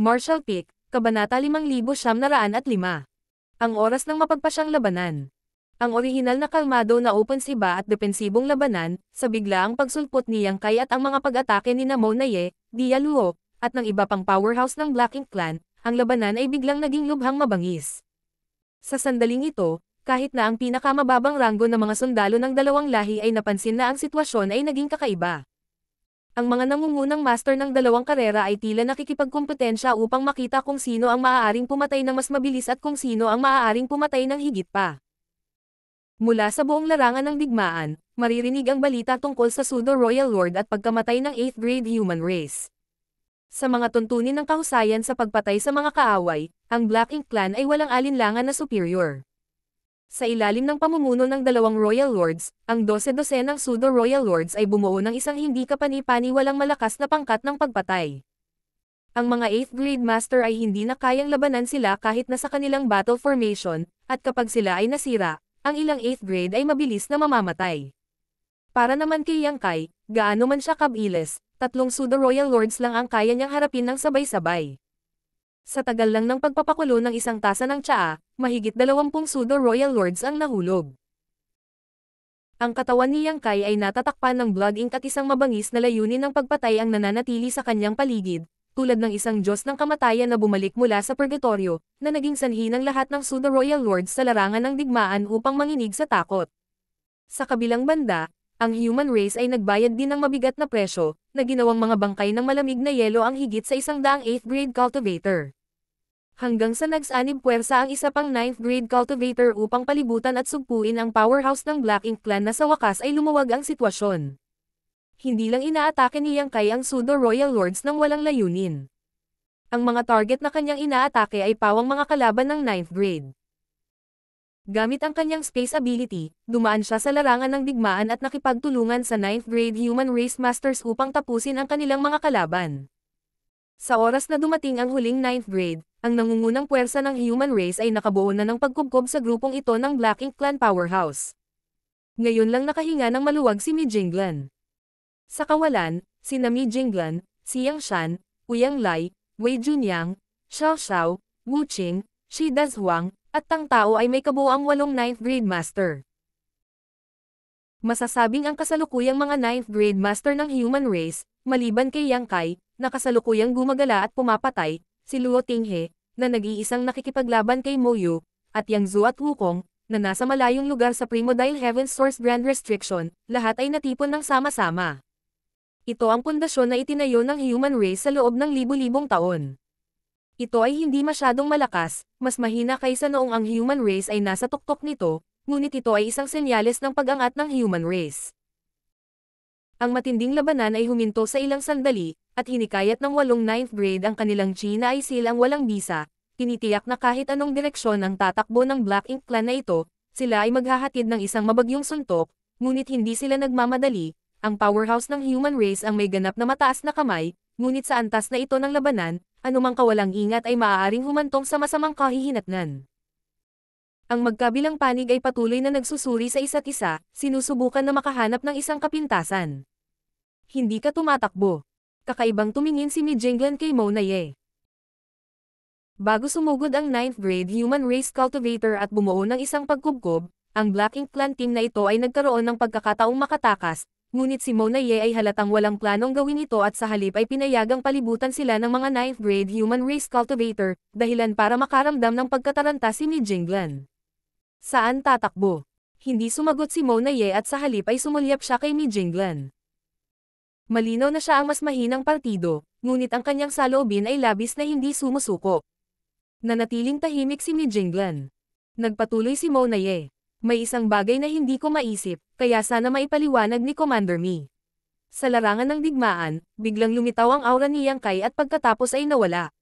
Marshall Peak, Kabanata 5905. Ang oras ng mapagpasyang labanan. Ang orihinal na kalmado na opensiba at depensibong labanan, sa biglaang pagsulpot ni Yang Kai at ang mga pag-atake ni Namo Naye, Dia Luo, at ng iba pang powerhouse ng Black Ink Clan, ang labanan ay biglang naging lubhang mabangis. Sa sandaling ito, kahit na ang pinakamababang ranggo ng mga sundalo ng dalawang lahi ay napansin na ang sitwasyon ay naging kakaiba ang mga nangungunang master ng dalawang karera ay tila nakikipagkompetensya upang makita kung sino ang maaaring pumatay ng mas mabilis at kung sino ang maaaring pumatay ng higit pa. Mula sa buong larangan ng digmaan, maririnig ang balita tungkol sa pseudo Royal Lord at pagkamatay ng 8th grade human race. Sa mga tuntunin ng kahusayan sa pagpatay sa mga kaaway, ang Black Ink Clan ay walang alinlangan na superior. Sa ilalim ng pamumuno ng dalawang Royal Lords, ang 12 dosenang pseudo-Royal Lords ay bumuo ng isang hindi kapanipaniwalang malakas na pangkat ng pagpatay. Ang mga 8th grade master ay hindi na kayang labanan sila kahit na sa kanilang battle formation, at kapag sila ay nasira, ang ilang 8th grade ay mabilis na mamamatay. Para naman kay Yang Kai, gaano man siya kabilis, tatlong pseudo-Royal Lords lang ang kaya niyang harapin ng sabay-sabay. Sa tagal lang ng pagpapakulo ng isang tasa ng tsaa, mahigit dalawampung sudo Royal Lords ang nahulog. Ang katawan ni Yang Kai ay natatakpan ng blood ink at isang mabangis na layunin ng pagpatay ang nananatili sa kanyang paligid, tulad ng isang Diyos ng kamatayan na bumalik mula sa purgatorio, na naging sanhi ng lahat ng sudo Royal Lords sa larangan ng digmaan upang manginig sa takot. Sa kabilang banda, ang human race ay nagbayad din ng mabigat na presyo, na ginawang mga bangkay ng malamig na yelo ang higit sa isang daang 8th grade cultivator. Hanggang sa nagsanib puwersa ang isa pang 9th grade cultivator upang palibutan at sugpuin ang powerhouse ng Black Ink Clan na sa wakas ay lumuwag ang sitwasyon. Hindi lang inaatake ni Yang Kai ang pseudo Royal Lords ng walang layunin. Ang mga target na kanyang inaatake ay pawang mga kalaban ng 9th grade. Gamit ang kanyang space ability, dumaan siya sa larangan ng digmaan at nakipagtulungan sa 9th grade Human Race Masters upang tapusin ang kanilang mga kalaban. Sa oras na dumating ang huling 9th grade, ang nangungunang puwersa ng human race ay nakabuo na ng pagkubkob sa grupong ito ng Black Ink Clan Powerhouse. Ngayon lang nakahinga ng maluwag si Mi Jinglan. Sa kawalan, si Mi Jinglan, si Yang Shan, Uyang Lai, Wei Junyang, Xiao Xiao, Wu Qing, Shi Das at tang tao ay may kabuang walong 9th grade master. Masasabing ang kasalukuyang mga 9th grade master ng human race, maliban kay Yang Kai, na kasalukuyang gumagala at pumapatay, si Luo Tinghe, na nag-iisang nakikipaglaban kay Moyu, at Yang Zhu at Wukong, na nasa malayong lugar sa Primodile Heaven Source Grand Restriction, lahat ay natipon ng sama-sama. Ito ang pundasyon na itinayo ng human race sa loob ng libu-libong taon. Ito ay hindi masyadong malakas, mas mahina kaysa noong ang human race ay nasa tuktok nito, ngunit ito ay isang senyales ng pag pagangat ng human race. Ang matinding labanan ay huminto sa ilang sandali, at hinikayat ng walong 9th grade ang kanilang China ay silang walang bisa, tinitiyak na kahit anong direksyon ang tatakbo ng Black Ink Clan na ito, sila ay maghahatid ng isang mabagyong suntok, ngunit hindi sila nagmamadali, ang powerhouse ng human race ang may ganap na mataas na kamay, Ngunit sa antas na ito ng labanan, anumang kawalang ingat ay maaaring humantong sa masamang kahihinatnan. Ang magkabilang panig ay patuloy na nagsusuri sa isa't isa, sinusubukan na makahanap ng isang kapintasan. Hindi ka tumatakbo. Kakaibang tumingin si Mijinglan kay Mona Ye. Bago sumugod ang 9th grade human race cultivator at bumuo ng isang pagkubkob, ang Black Ink Clan team na ito ay nagkaroon ng pagkakataong makatakas, Ngunit si Mona Ye ay halatang walang planong gawin ito at sa halip ay pinayagang palibutan sila ng mga 9th grade human race cultivator, dahilan para makaramdam ng pagkataranta si ni Jinglan. Saan tatakbo? Hindi sumagot si Mona Ye at sa halip ay sumulyap siya kay ni Jinglan. Malino na siya ang mas mahinang partido, ngunit ang kanyang saloobin ay labis na hindi sumusuko. Nanatiling tahimik si ni Jinglan. Nagpatuloy si Mona Ye. May isang bagay na hindi ko maisip, kaya sana maipaliwanag ni Commander Mi. Sa larangan ng digmaan, biglang lumitaw ang aura ni Yang Kai at pagkatapos ay nawala.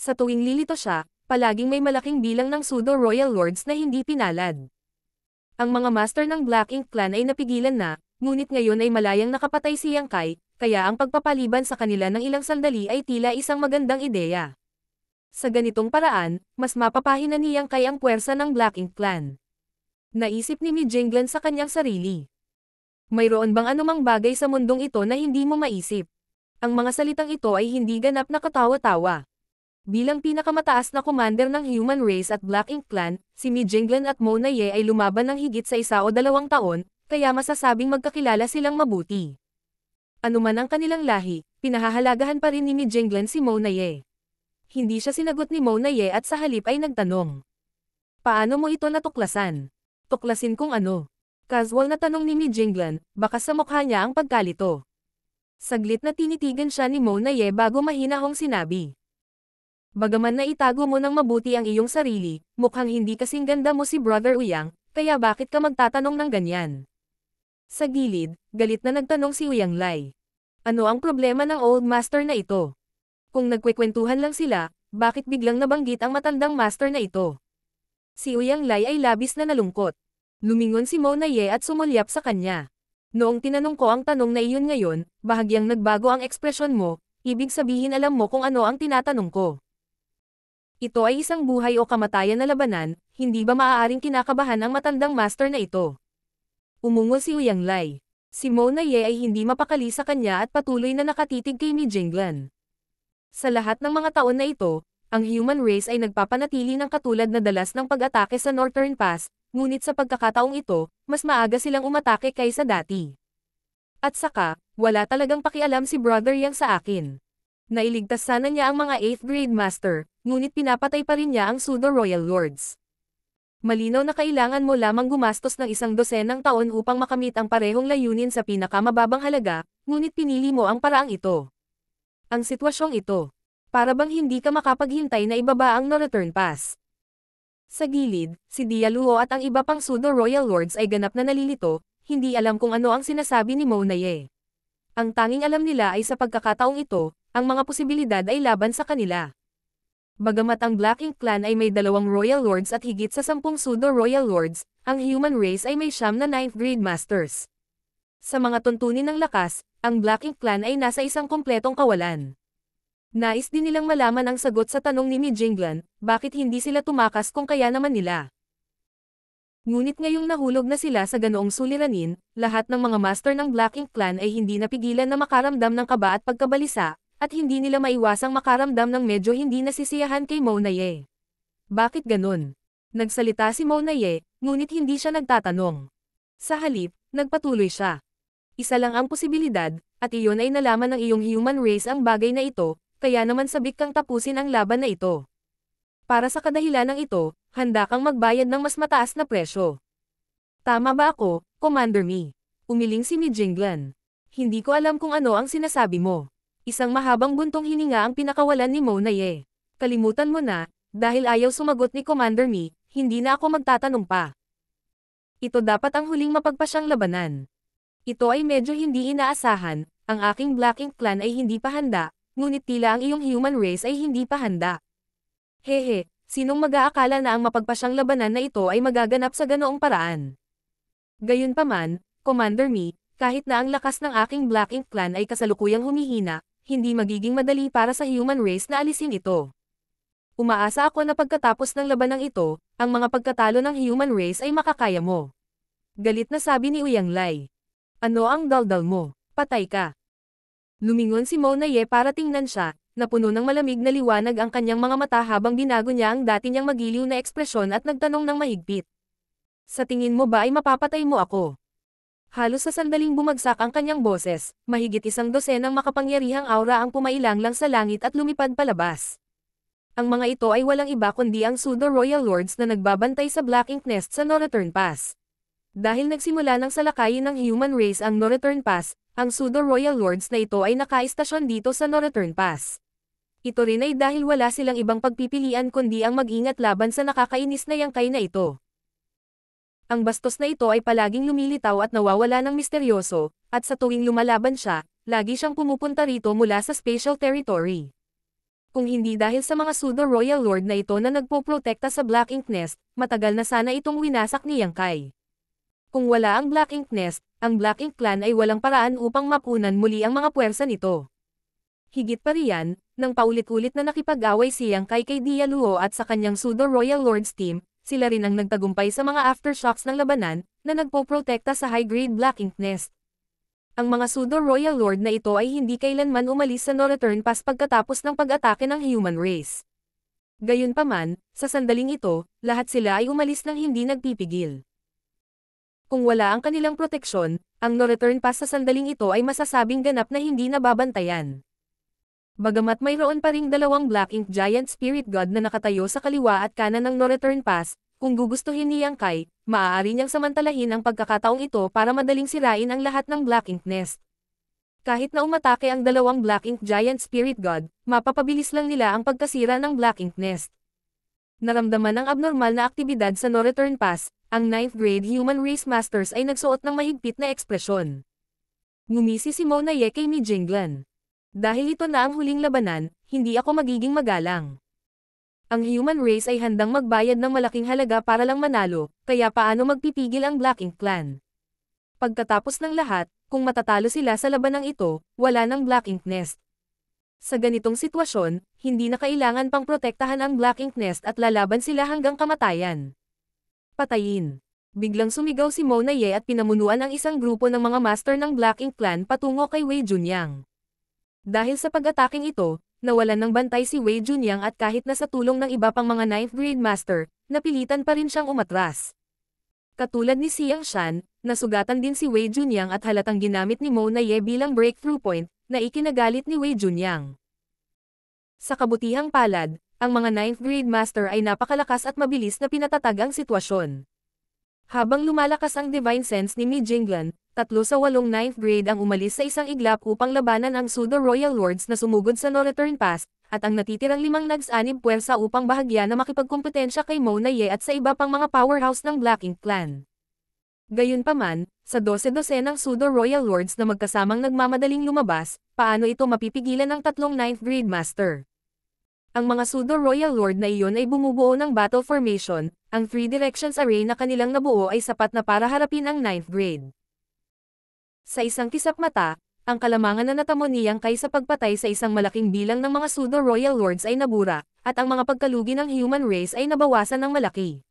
Sa tuwing lilito siya, palaging may malaking bilang ng pseudo Royal Lords na hindi pinalad. Ang mga master ng Black Ink Clan ay napigilan na, ngunit ngayon ay malayang nakapatay si Yang Kai, kaya ang pagpapaliban sa kanila ng ilang sandali ay tila isang magandang ideya. Sa ganitong paraan, mas mapapahina ni Yang Kai ang puwersa ng Black Ink Clan. Naisip ni Mijinglan sa kanyang sarili. Mayroon bang anumang bagay sa mundong ito na hindi mo maisip? Ang mga salitang ito ay hindi ganap na katawa-tawa. Bilang pinakamataas na commander ng Human Race at Black Ink Clan, si Mijinglan at Monaye ay lumaban ng higit sa isa o dalawang taon, kaya masasabing magkakilala silang mabuti. Anuman ang kanilang lahi, pinahahalagahan pa rin ni Mijinglan si Monaye. Hindi siya sinagot ni Monaye at sa halip ay nagtanong. Paano mo ito natuklasan? tuklasin kung ano. Casual na tanong ni Mijinglan, baka sa mukha niya ang pagkalito. Saglit na tinitigan siya ni Monaye bago mahinahong sinabi. Bagaman na itago mo ng mabuti ang iyong sarili, mukhang hindi kasing ganda mo si Brother Uyang, kaya bakit ka magtatanong ng ganyan? Sa gilid, galit na nagtanong si Uyang Lai. Ano ang problema ng old master na ito? Kung nagkwekwentuhan lang sila, bakit biglang nabanggit ang matandang master na ito? Si Uyang Lai ay labis na nalungkot. Lumingon si Monaye at sumulyap sa kanya. Noong tinanong ko ang tanong na iyon ngayon, bahagyang nagbago ang ekspresyon mo, ibig sabihin alam mo kung ano ang tinatanong ko. Ito ay isang buhay o kamatayan na labanan, hindi ba maaaring kinakabahan ang matandang master na ito? Umungol si Uyang Lai. Si Monaye ay hindi mapakali sa kanya at patuloy na nakatitig kay Mi Jinglan. Sa lahat ng mga taon na ito, ang human race ay nagpapanatili ng katulad na dalas ng pag-atake sa Northern Pass, ngunit sa pagkakataong ito, mas maaga silang umatake kaysa dati. At saka, wala talagang pakialam si Brother Yang sa akin. Nailigtas sana niya ang mga 8th grade master, ngunit pinapatay pa rin niya ang pseudo royal lords. Malinaw na kailangan mo lamang gumastos ng isang dosenang taon upang makamit ang parehong layunin sa pinakamababang halaga, ngunit pinili mo ang paraang ito. Ang sitwasyong ito. Para bang hindi ka makapaghintay na ibaba ang no-return pass. Sa gilid, si Dialuo at ang iba pang pseudo-royal lords ay ganap na nalilito, hindi alam kung ano ang sinasabi ni Monaye. Ang tanging alam nila ay sa pagkakataong ito, ang mga posibilidad ay laban sa kanila. Bagamat ang Black Ink Clan ay may dalawang Royal Lords at higit sa sampung pseudo-Royal Lords, ang human race ay may siyam na ninth grade masters. Sa mga tuntunin ng lakas, ang Black Ink Clan ay nasa isang kumpletong kawalan. Nais din nilang malaman ang sagot sa tanong ni Mijinglan, bakit hindi sila tumakas kung kaya naman nila. Ngunit ngayong nahulog na sila sa ganoong suliranin, lahat ng mga master ng Black Ink Clan ay hindi napigilan na makaramdam ng kaba at pagkabalisa, at hindi nila maiwasang makaramdam ng medyo hindi nasisiyahan kay Monaye. Bakit ganun? Nagsalita si Monaye, ngunit hindi siya nagtatanong. Sa halip, nagpatuloy siya. Isa lang ang posibilidad, at iyon ay nalaman ng iyong human race ang bagay na ito, kaya naman sabik kang tapusin ang laban na ito. Para sa kadahilanang ito, handa kang magbayad ng mas mataas na presyo. Tama ba ako, Commander Mi? Umiling si Mi Jinglan. Hindi ko alam kung ano ang sinasabi mo. Isang mahabang buntong hininga ang pinakawalan ni Mona Ye. Kalimutan mo na, dahil ayaw sumagot ni Commander Mi, hindi na ako magtatanong pa. Ito dapat ang huling mapagpasyang labanan. Ito ay medyo hindi inaasahan, ang aking Black Ink Clan ay hindi pa handa, ngunit tila ang iyong human race ay hindi pa handa. Hehe, sinong mag-aakala na ang mapagpasyang labanan na ito ay magaganap sa ganoong paraan? Gayunpaman, Commander Me, kahit na ang lakas ng aking Black Ink Clan ay kasalukuyang humihina, hindi magiging madali para sa human race na alisin ito. Umaasa ako na pagkatapos ng labanang ito, ang mga pagkatalo ng human race ay makakaya mo. Galit na sabi ni Uyang Lai. Ano ang daldal mo? Patay ka. Lumingon si Monaye para tingnan siya, napuno ng malamig na liwanag ang kanyang mga mata habang binago niya ang dati niyang magiliw na ekspresyon at nagtanong ng mahigpit. Sa tingin mo ba ay mapapatay mo ako? Halos sa sandaling bumagsak ang kanyang boses, mahigit isang dosenang makapangyarihang aura ang pumailanglang sa langit at lumipad palabas. Ang mga ito ay walang iba kundi ang pseudo Royal Lords na nagbabantay sa Black Ink Nest sa Northern Pass. Dahil nagsimula ng salakayin ng human race ang Northern Pass, ang pseudo Royal Lords na ito ay nakaistasyon dito sa Northern Pass. Ito rin ay dahil wala silang ibang pagpipilian kundi ang mag-ingat laban sa nakakainis na yangkay na ito. Ang bastos na ito ay palaging lumilitaw at nawawala ng misteryoso, at sa tuwing lumalaban siya, lagi siyang pumupunta rito mula sa special territory. Kung hindi dahil sa mga pseudo-royal lord na ito na nagpoprotekta sa Black Ink Nest, matagal na sana itong winasak ni Yangkai. Kung wala ang Black Ink Nest, ang Black Ink Clan ay walang paraan upang mapunan muli ang mga puwersa nito. Higit pa riyan, nang paulit-ulit na nakipag-away siyang kay kay Luo at sa kanyang pseudo Royal Lords team, sila rin ang nagtagumpay sa mga aftershocks ng labanan na nagpoprotekta sa high-grade Black Ink Nest. Ang mga pseudo Royal Lord na ito ay hindi kailanman umalis sa no-return pass pagkatapos ng pag-atake ng human race. Gayunpaman, sa sandaling ito, lahat sila ay umalis ng hindi nagpipigil. Kung wala ang kanilang proteksyon, ang no-return pass sa sandaling ito ay masasabing ganap na hindi nababantayan. Bagamat mayroon pa ring dalawang Black Ink Giant Spirit God na nakatayo sa kaliwa at kanan ng no-return pass, kung gugustuhin ni Yang Kai, maaari niyang samantalahin ang pagkakataong ito para madaling sirain ang lahat ng Black Ink Nest. Kahit na umatake ang dalawang Black Ink Giant Spirit God, mapapabilis lang nila ang pagkasira ng Black Ink Nest. Naramdaman ang abnormal na aktibidad sa no-return pass, ang 9th grade Human Race Masters ay nagsuot ng mahigpit na ekspresyon. Ngumisi si Mona Ye kay ni Jinglan. Dahil ito na ang huling labanan, hindi ako magiging magalang. Ang human race ay handang magbayad ng malaking halaga para lang manalo, kaya paano magpipigil ang Black Ink Clan? Pagkatapos ng lahat, kung matatalo sila sa labanang ito, wala ng Black Ink Nest. Sa ganitong sitwasyon, hindi na kailangan pang protektahan ang Black Ink Nest at lalaban sila hanggang kamatayan patayin. Biglang sumigaw si Mona Ye at pinamunuan ang isang grupo ng mga master ng Black Ink Clan patungo kay Wei Junyang. Dahil sa pag-ataking ito, nawalan ng bantay si Wei Junyang at kahit na sa tulong ng iba pang mga 9th grade master, napilitan pa rin siyang umatras. Katulad ni Siang Shan, nasugatan din si Wei Junyang at halatang ginamit ni Mona Ye bilang breakthrough point na ikinagalit ni Wei Junyang. Sa kabutihang palad, ang mga 9th grade master ay napakalakas at mabilis na pinatatag ang sitwasyon. Habang lumalakas ang divine sense ni Mi Jinglan, tatlo sa walong 9th grade ang umalis sa isang iglap upang labanan ang pseudo royal lords na sumugod sa no return pass, at ang natitirang limang nagsanib puwersa upang bahagya na makipagkompetensya kay Mona Ye at sa iba pang mga powerhouse ng Black Ink Clan. Gayunpaman, sa 12-12 ng pseudo-royal lords na magkasamang nagmamadaling lumabas, paano ito mapipigilan ng tatlong 9th grade master? Ang mga pseudo-royal lord na iyon ay bumubuo ng battle formation, ang Three Directions Array na kanilang nabuo ay sapat na para harapin ang ninth grade. Sa isang kisap mata, ang kalamangan na natamo niyang kaysa pagpatay sa isang malaking bilang ng mga pseudo-royal lords ay nabura, at ang mga pagkalugi ng human race ay nabawasan ng malaki.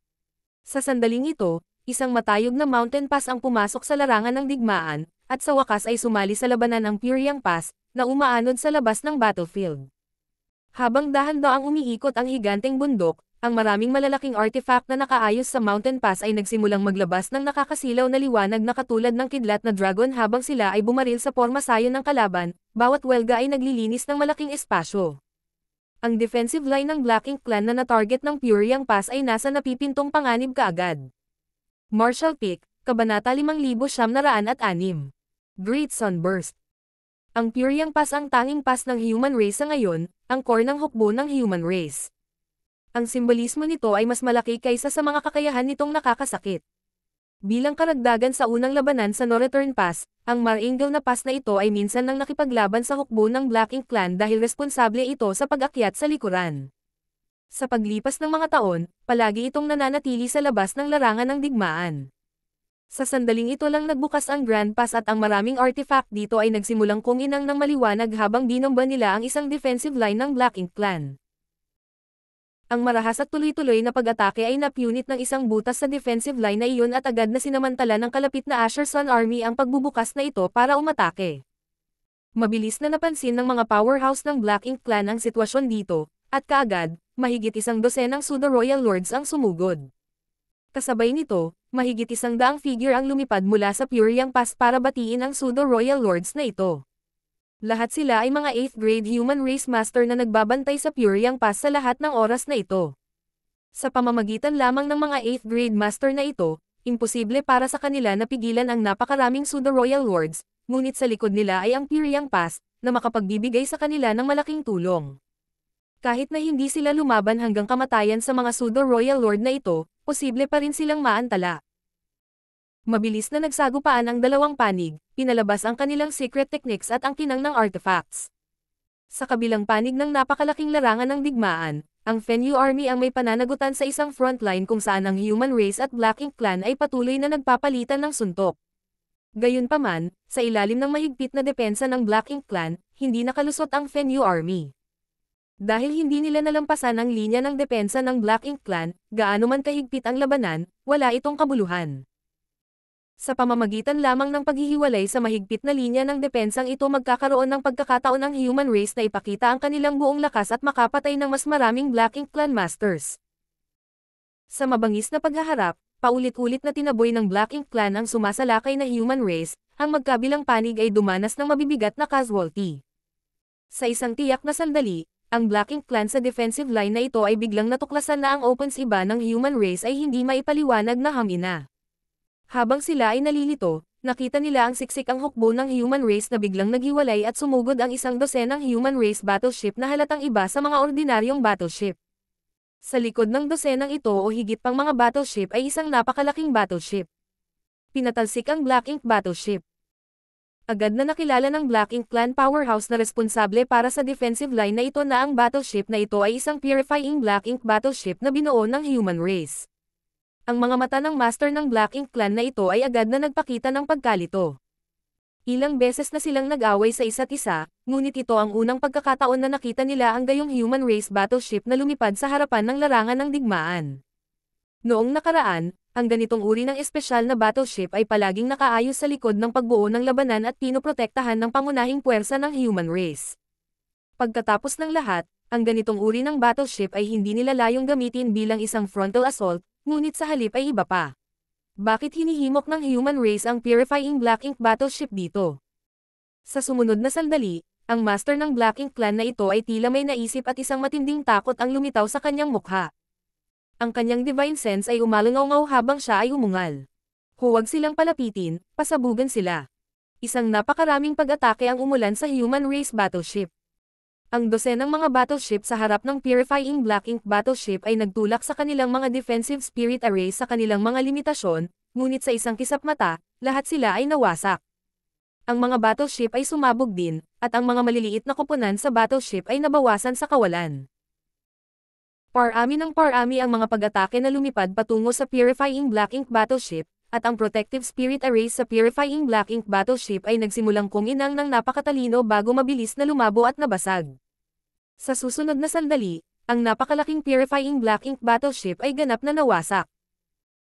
Sa sandaling ito, isang matayog na mountain pass ang pumasok sa larangan ng digmaan, at sa wakas ay sumali sa labanan ng Puryang Pass, na umaanod sa labas ng battlefield. Habang dahan-daang umiikot ang higanteng bundok, ang maraming malalaking artifact na nakaayos sa mountain pass ay nagsimulang maglabas ng nakakasilaw na liwanag na katulad ng kidlat na dragon habang sila ay bumaril sa sayo ng kalaban, bawat welga ay naglilinis ng malaking espasyo. Ang defensive line ng Black Ink Clan na na-target ng Puriyang Pass ay nasa napipintong panganib kaagad. Marshall Peak, Kabanata 5906 Great Sunburst ang Puriang Pass ang tanging pass ng human race sa ngayon, ang core ng hukbo ng human race. Ang simbolismo nito ay mas malaki kaysa sa mga kakayahan nitong nakakasakit. Bilang karagdagan sa unang labanan sa No Return Pass, ang Maringle na pass na ito ay minsan nang nakipaglaban sa hukbo ng Black Ink Clan dahil responsable ito sa pag-akyat sa likuran. Sa paglipas ng mga taon, palagi itong nananatili sa labas ng larangan ng digmaan. Sa sandaling ito lang nagbukas ang Grand Pass at ang maraming artifact dito ay nagsimulang kunginang ng maliwanag habang binomba nila ang isang defensive line ng Black Ink Clan. Ang marahas at tuloy-tuloy na pag-atake ay napunit ng isang butas sa defensive line na iyon at agad na sinamantala ng kalapit na Asher Sun Army ang pagbubukas na ito para umatake. Mabilis na napansin ng mga powerhouse ng Black Ink Clan ang sitwasyon dito, at kaagad, mahigit isang dosenang Suda Royal Lords ang sumugod. Kasabay nito, mahigit isang daang figure ang lumipad mula sa Puriyang Pass para batiin ang pseudo Royal Lords na ito. Lahat sila ay mga 8th grade human race master na nagbabantay sa Puriyang Pass sa lahat ng oras na ito. Sa pamamagitan lamang ng mga 8th grade master na ito, imposible para sa kanila na pigilan ang napakaraming pseudo Royal Lords, ngunit sa likod nila ay ang Puriyang Pass, na makapagbibigay sa kanila ng malaking tulong. Kahit na hindi sila lumaban hanggang kamatayan sa mga pseudo Royal Lord na ito, posible pa rin silang maantala. Mabilis na nagsagupaan ang dalawang panig, pinalabas ang kanilang secret techniques at ang kinang ng artifacts. Sa kabilang panig ng napakalaking larangan ng digmaan, ang Fenyu Army ang may pananagutan sa isang frontline kung saan ang Human Race at Black Ink Clan ay patuloy na nagpapalitan ng suntok. Gayunpaman, sa ilalim ng mahigpit na depensa ng Black Ink Clan, hindi nakalusot ang Fenyu Army. Dahil hindi nila nalampasan ang linya ng depensa ng Black Ink Clan, gaano man kahigpit ang labanan, wala itong kabuluhan. Sa pamamagitan lamang ng paghihiwalay sa mahigpit na linya ng depensang ito magkakaroon ng pagkakataon ng human race na ipakita ang kanilang buong lakas at makapatay ng mas maraming Black Ink Clan Masters. Sa mabangis na paghaharap, paulit-ulit na tinaboy ng Black Ink Clan ang sumasalakay na human race, ang magkabilang panig ay dumanas ng mabibigat na casualty. Sa isang tiyak na sandali, ang blocking plan sa defensive line na ito ay biglang natuklasan na ang opens iba ng human race ay hindi maipaliwanag na hamina. Habang sila ay nalilito, nakita nila ang siksik ang hukbo ng human race na biglang naghiwalay at sumugod ang isang dosenang human race battleship na halatang iba sa mga ordinaryong battleship. Sa likod ng dosenang ito o higit pang mga battleship ay isang napakalaking battleship. Pinatalsik ang Black Ink battleship agad na nakilala ng Black Ink Clan powerhouse na responsable para sa defensive line na ito na ang battleship na ito ay isang purifying Black Ink battleship na binuo ng human race. Ang mga mata ng master ng Black Ink Clan na ito ay agad na nagpakita ng pagkalito. Ilang beses na silang nag-away sa isa't isa, ngunit ito ang unang pagkakataon na nakita nila ang gayong human race battleship na lumipad sa harapan ng larangan ng digmaan. Noong nakaraan, ang ganitong uri ng espesyal na battleship ay palaging nakaayos sa likod ng pagbuo ng labanan at pinoprotektahan ng pangunahing puwersa ng human race. Pagkatapos ng lahat, ang ganitong uri ng battleship ay hindi nila layong gamitin bilang isang frontal assault, ngunit sa halip ay iba pa. Bakit hinihimok ng human race ang Purifying Black Ink battleship dito? Sa sumunod na sandali, ang master ng Black Ink Clan na ito ay tila may naisip at isang matinding takot ang lumitaw sa kanyang mukha ang kanyang divine sense ay umalangaw habang siya ay umungal. Huwag silang palapitin, pasabugan sila. Isang napakaraming pag-atake ang umulan sa human race battleship. Ang dosenang mga battleship sa harap ng Purifying Black Ink battleship ay nagtulak sa kanilang mga defensive spirit array sa kanilang mga limitasyon, ngunit sa isang kisap mata, lahat sila ay nawasak. Ang mga battleship ay sumabog din, at ang mga maliliit na koponan sa battleship ay nabawasan sa kawalan. Parami ng parami ang mga pag-atake na lumipad patungo sa Purifying Black Ink Battleship, at ang Protective Spirit Array sa Purifying Black Ink Battleship ay nagsimulang kuminang ng napakatalino bago mabilis na lumabo at nabasag. Sa susunod na sandali, ang napakalaking Purifying Black Ink Battleship ay ganap na nawasak.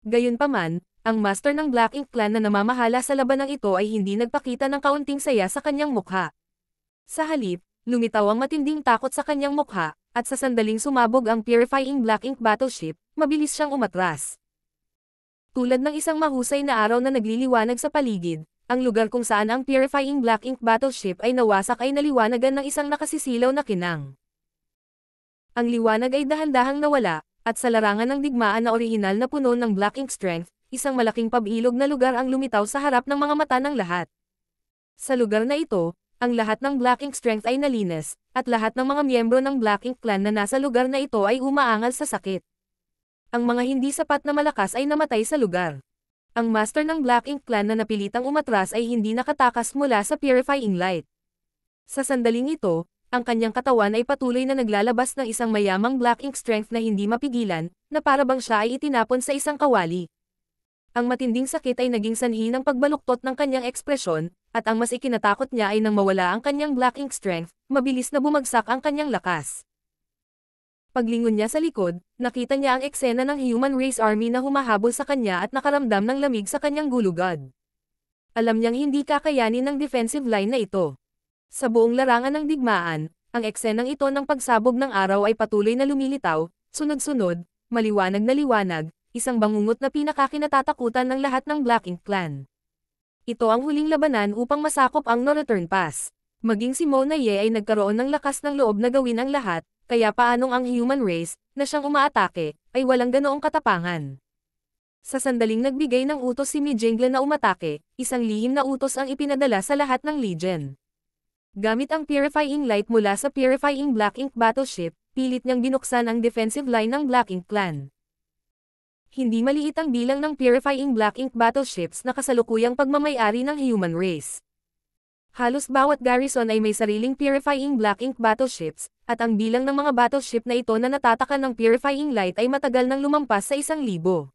Gayunpaman, ang master ng Black Ink Clan na namamahala sa labanang ito ay hindi nagpakita ng kaunting saya sa kanyang mukha. Sa halip, lumitaw ang matinding takot sa kanyang mukha, at sa sandaling sumabog ang Purifying Black Ink Battleship, mabilis siyang umatras. Tulad ng isang mahusay na araw na nagliliwanag sa paligid, ang lugar kung saan ang Purifying Black Ink Battleship ay nawasak ay naliwanagan ng isang nakasisilaw na kinang. Ang liwanag ay dahan-dahang nawala, at sa larangan ng digmaan na orihinal na puno ng Black Ink Strength, isang malaking pabilog na lugar ang lumitaw sa harap ng mga mata ng lahat. Sa lugar na ito, ang lahat ng Black Ink Strength ay nalinis, at lahat ng mga miyembro ng Black Ink Clan na nasa lugar na ito ay umaangal sa sakit. Ang mga hindi sapat na malakas ay namatay sa lugar. Ang master ng Black Ink Clan na napilitang umatras ay hindi nakatakas mula sa purifying light. Sa sandaling ito, ang kanyang katawan ay patuloy na naglalabas ng isang mayamang Black Ink Strength na hindi mapigilan, na parabang siya ay itinapon sa isang kawali. Ang matinding sakit ay naging sanhi ng pagbaluktot ng kanyang ekspresyon, at ang mas ikinatakot niya ay nang mawala ang kanyang black ink strength, mabilis na bumagsak ang kanyang lakas. Paglingon niya sa likod, nakita niya ang eksena ng human race army na humahabol sa kanya at nakaramdam ng lamig sa kanyang gulugad. Alam niyang hindi kakayanin ng defensive line na ito. Sa buong larangan ng digmaan, ang eksenang ito ng pagsabog ng araw ay patuloy na lumilitaw, sunod-sunod, maliwanag na liwanag, isang bangungot na pinakakinatatakutan ng lahat ng Black Ink Clan. Ito ang huling labanan upang masakop ang no-return pass. Maging si Mona Ye ay nagkaroon ng lakas ng loob na gawin ang lahat, kaya paanong ang human race, na siyang umaatake, ay walang ganoong katapangan. Sa sandaling nagbigay ng utos si Mijingle na umatake, isang lihim na utos ang ipinadala sa lahat ng Legion. Gamit ang purifying light mula sa purifying Black Ink Battleship, pilit niyang binuksan ang defensive line ng Black Ink Clan hindi maliit ang bilang ng purifying black ink battleships na kasalukuyang pagmamayari ng human race. Halos bawat garrison ay may sariling purifying black ink battleships, at ang bilang ng mga battleship na ito na natatakan ng purifying light ay matagal nang lumampas sa isang libo.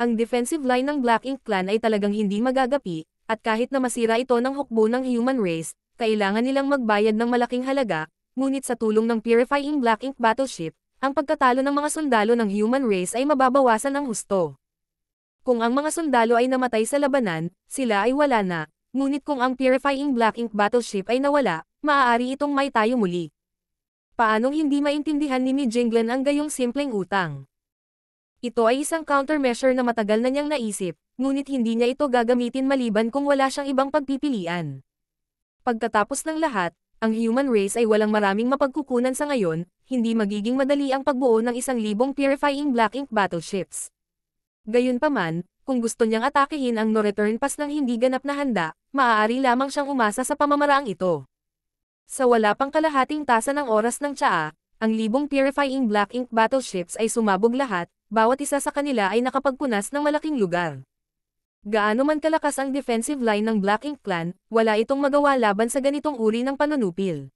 Ang defensive line ng Black Ink Clan ay talagang hindi magagapi, at kahit na masira ito ng hukbo ng human race, kailangan nilang magbayad ng malaking halaga, ngunit sa tulong ng purifying Black Ink battleship, ang pagkatalo ng mga sundalo ng human race ay mababawasan ang husto. Kung ang mga sundalo ay namatay sa labanan, sila ay wala na, ngunit kung ang purifying Black Ink battleship ay nawala, maaari itong may tayo muli. Paanong hindi maintindihan ni Mijinglan ang gayong simpleng utang? Ito ay isang countermeasure na matagal na niyang naisip, ngunit hindi niya ito gagamitin maliban kung wala siyang ibang pagpipilian. Pagkatapos ng lahat, ang human race ay walang maraming mapagkukunan sa ngayon, hindi magiging madali ang pagbuo ng isang libong purifying black ink battleships. Gayunpaman, kung gusto niyang atakihin ang no-return pass ng hindi ganap na handa, maaari lamang siyang umasa sa pamamaraang ito. Sa wala pang kalahating tasa ng oras ng tsaa, ang libong purifying black ink battleships ay sumabog lahat, bawat isa sa kanila ay nakapagpunas ng malaking lugar. Gaano man kalakas ang defensive line ng Black Ink Clan, wala itong magawa laban sa ganitong uri ng panunupil.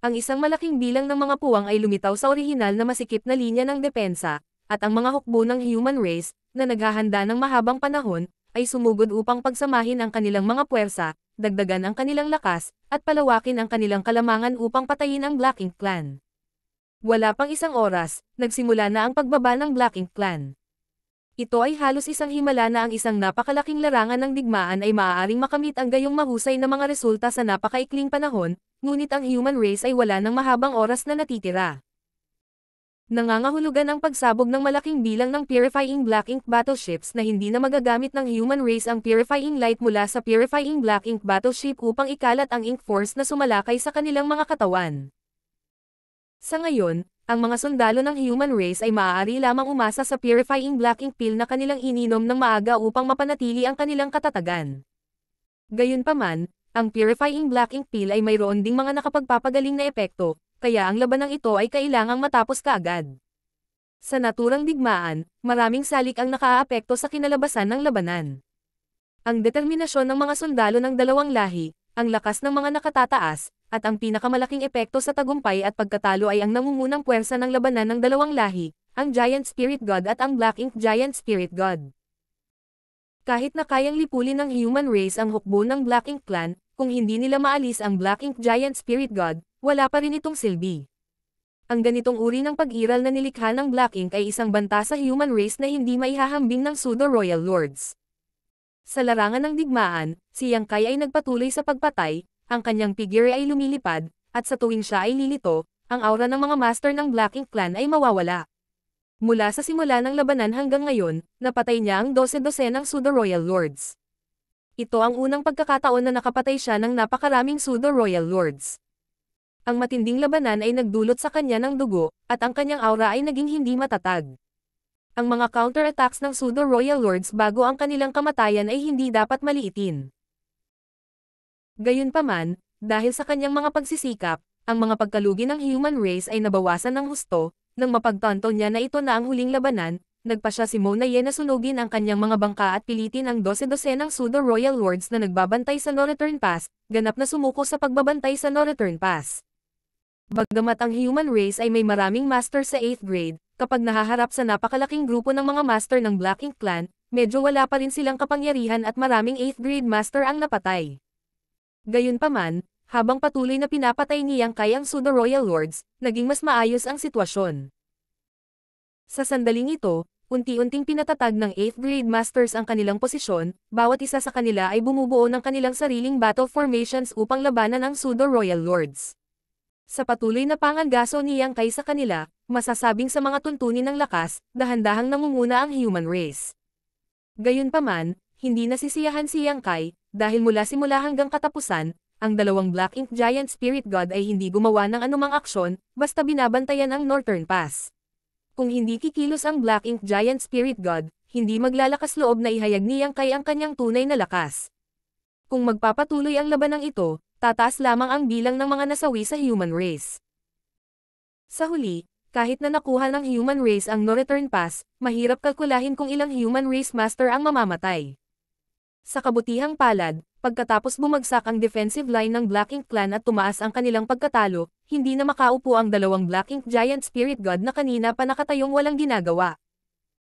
Ang isang malaking bilang ng mga puwang ay lumitaw sa orihinal na masikip na linya ng depensa, at ang mga hukbo ng human race, na naghahanda ng mahabang panahon, ay sumugod upang pagsamahin ang kanilang mga puwersa, dagdagan ang kanilang lakas, at palawakin ang kanilang kalamangan upang patayin ang Black Ink Clan. Wala pang isang oras, nagsimula na ang pagbaba ng Black Ink Clan. Ito ay halos isang himala na ang isang napakalaking larangan ng digmaan ay maaaring makamit ang gayong mahusay na mga resulta sa napakaikling panahon, ngunit ang human race ay wala ng mahabang oras na natitira. Nangangahulugan ang pagsabog ng malaking bilang ng Purifying Black Ink battleships na hindi na magagamit ng human race ang Purifying Light mula sa Purifying Black Ink battleship upang ikalat ang Ink Force na sumalakay sa kanilang mga katawan. Sa ngayon, ang mga sundalo ng human race ay maaari lamang umasa sa Purifying Black Ink pill na kanilang ininom ng maaga upang mapanatili ang kanilang katatagan. Gayunpaman, ang Purifying Black Ink Peel ay mayroon ding mga nakapagpapagaling na epekto, kaya ang labanang ito ay kailangang matapos kaagad. Sa naturang digmaan, maraming salik ang nakaapekto sa kinalabasan ng labanan. Ang determinasyon ng mga sundalo ng dalawang lahi, ang lakas ng mga nakatataas, at ang pinakamalaking epekto sa tagumpay at pagkatalo ay ang nangungunang puwersa ng labanan ng dalawang lahi, ang Giant Spirit God at ang Black Ink Giant Spirit God. Kahit na kayang lipulin ng human race ang hukbo ng Black Ink Clan, kung hindi nila maalis ang Black Ink Giant Spirit God, wala pa rin itong silbi. Ang ganitong uri ng pag-iral na nilikha ng Black Ink ay isang banta sa human race na hindi maihahambing ng pseudo-royal lords. Sa larangan ng digmaan, si Yang Kai ay nagpatuloy sa pagpatay, ang kanyang figure ay lumilipad, at sa tuwing siya ay lilito, ang aura ng mga master ng Black Ink Clan ay mawawala. Mula sa simula ng labanan hanggang ngayon, napatay niya ang 12-12 ng Sudo Royal Lords. Ito ang unang pagkakataon na nakapatay siya ng napakaraming pseudo Royal Lords. Ang matinding labanan ay nagdulot sa kanya ng dugo, at ang kanyang aura ay naging hindi matatag. Ang mga counter-attacks ng pseudo Royal Lords bago ang kanilang kamatayan ay hindi dapat maliitin. Gayunpaman, dahil sa kanyang mga pagsisikap, ang mga pagkalugi ng human race ay nabawasan ng husto, nang mapagtanto niya na ito na ang huling labanan, nagpa siya si Monaye na sunugin ang kanyang mga bangka at pilitin ang dose-dosenang pseudo-royal lords na nagbabantay sa no-return pass, ganap na sumuko sa pagbabantay sa no-return pass. Bagamat ang human race ay may maraming master sa 8th grade, kapag nahaharap sa napakalaking grupo ng mga master ng Black Ink Clan, medyo wala pa rin silang kapangyarihan at maraming 8th grade master ang napatay. Gayunpaman, habang patuloy na pinapatay niyang kayang Sudo Royal Lords, naging mas maayos ang sitwasyon. Sa sandaling ito, unti-unting pinatatag ng 8th grade masters ang kanilang posisyon, bawat isa sa kanila ay bumubuo ng kanilang sariling battle formations upang labanan ang Sudo Royal Lords. Sa patuloy na pangangaso niyang kay sa kanila, masasabing sa mga tuntunin ng lakas, dahan-dahang nangunguna ang human race. Gayunpaman, hindi nasisiyahan si Yang Kai, dahil mula simula hanggang katapusan, ang dalawang Black Ink Giant Spirit God ay hindi gumawa ng anumang aksyon, basta binabantayan ang Northern Pass. Kung hindi kikilos ang Black Ink Giant Spirit God, hindi maglalakas loob na ihayag niyang kay ang kanyang tunay na lakas. Kung magpapatuloy ang labanang ito, tataas lamang ang bilang ng mga nasawi sa human race. Sa huli, kahit na nakuha ng human race ang no-return pass, mahirap kalkulahin kung ilang human race master ang mamamatay. Sa kabutihang palad, Pagkatapos bumagsak ang defensive line ng Black Ink Clan at tumaas ang kanilang pagkatalo, hindi na makaupo ang dalawang Black Ink Giant Spirit God na kanina pa nakatayong walang ginagawa.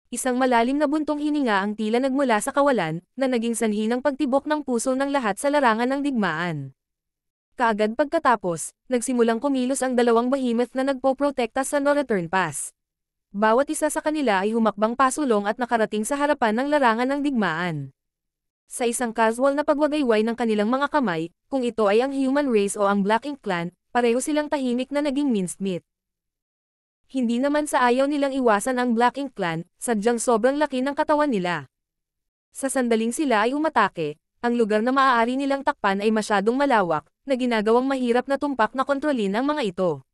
Isang malalim na buntong hininga ang tila nagmula sa kawalan, na naging sanhi ng pagtibok ng puso ng lahat sa larangan ng digmaan. Kaagad pagkatapos, nagsimulang kumilos ang dalawang behemoth na nagpo nagpoprotekta sa no-return pass. Bawat isa sa kanila ay humakbang pasulong at nakarating sa harapan ng larangan ng digmaan sa isang casual na pagwagayway ng kanilang mga kamay, kung ito ay ang human race o ang Black Ink Clan, pareho silang tahimik na naging minced meat. Hindi naman sa ayaw nilang iwasan ang Black Ink Clan, sadyang sobrang laki ng katawan nila. Sa sandaling sila ay umatake, ang lugar na maaari nilang takpan ay masyadong malawak, na ginagawang mahirap na tumpak na kontrolin ang mga ito.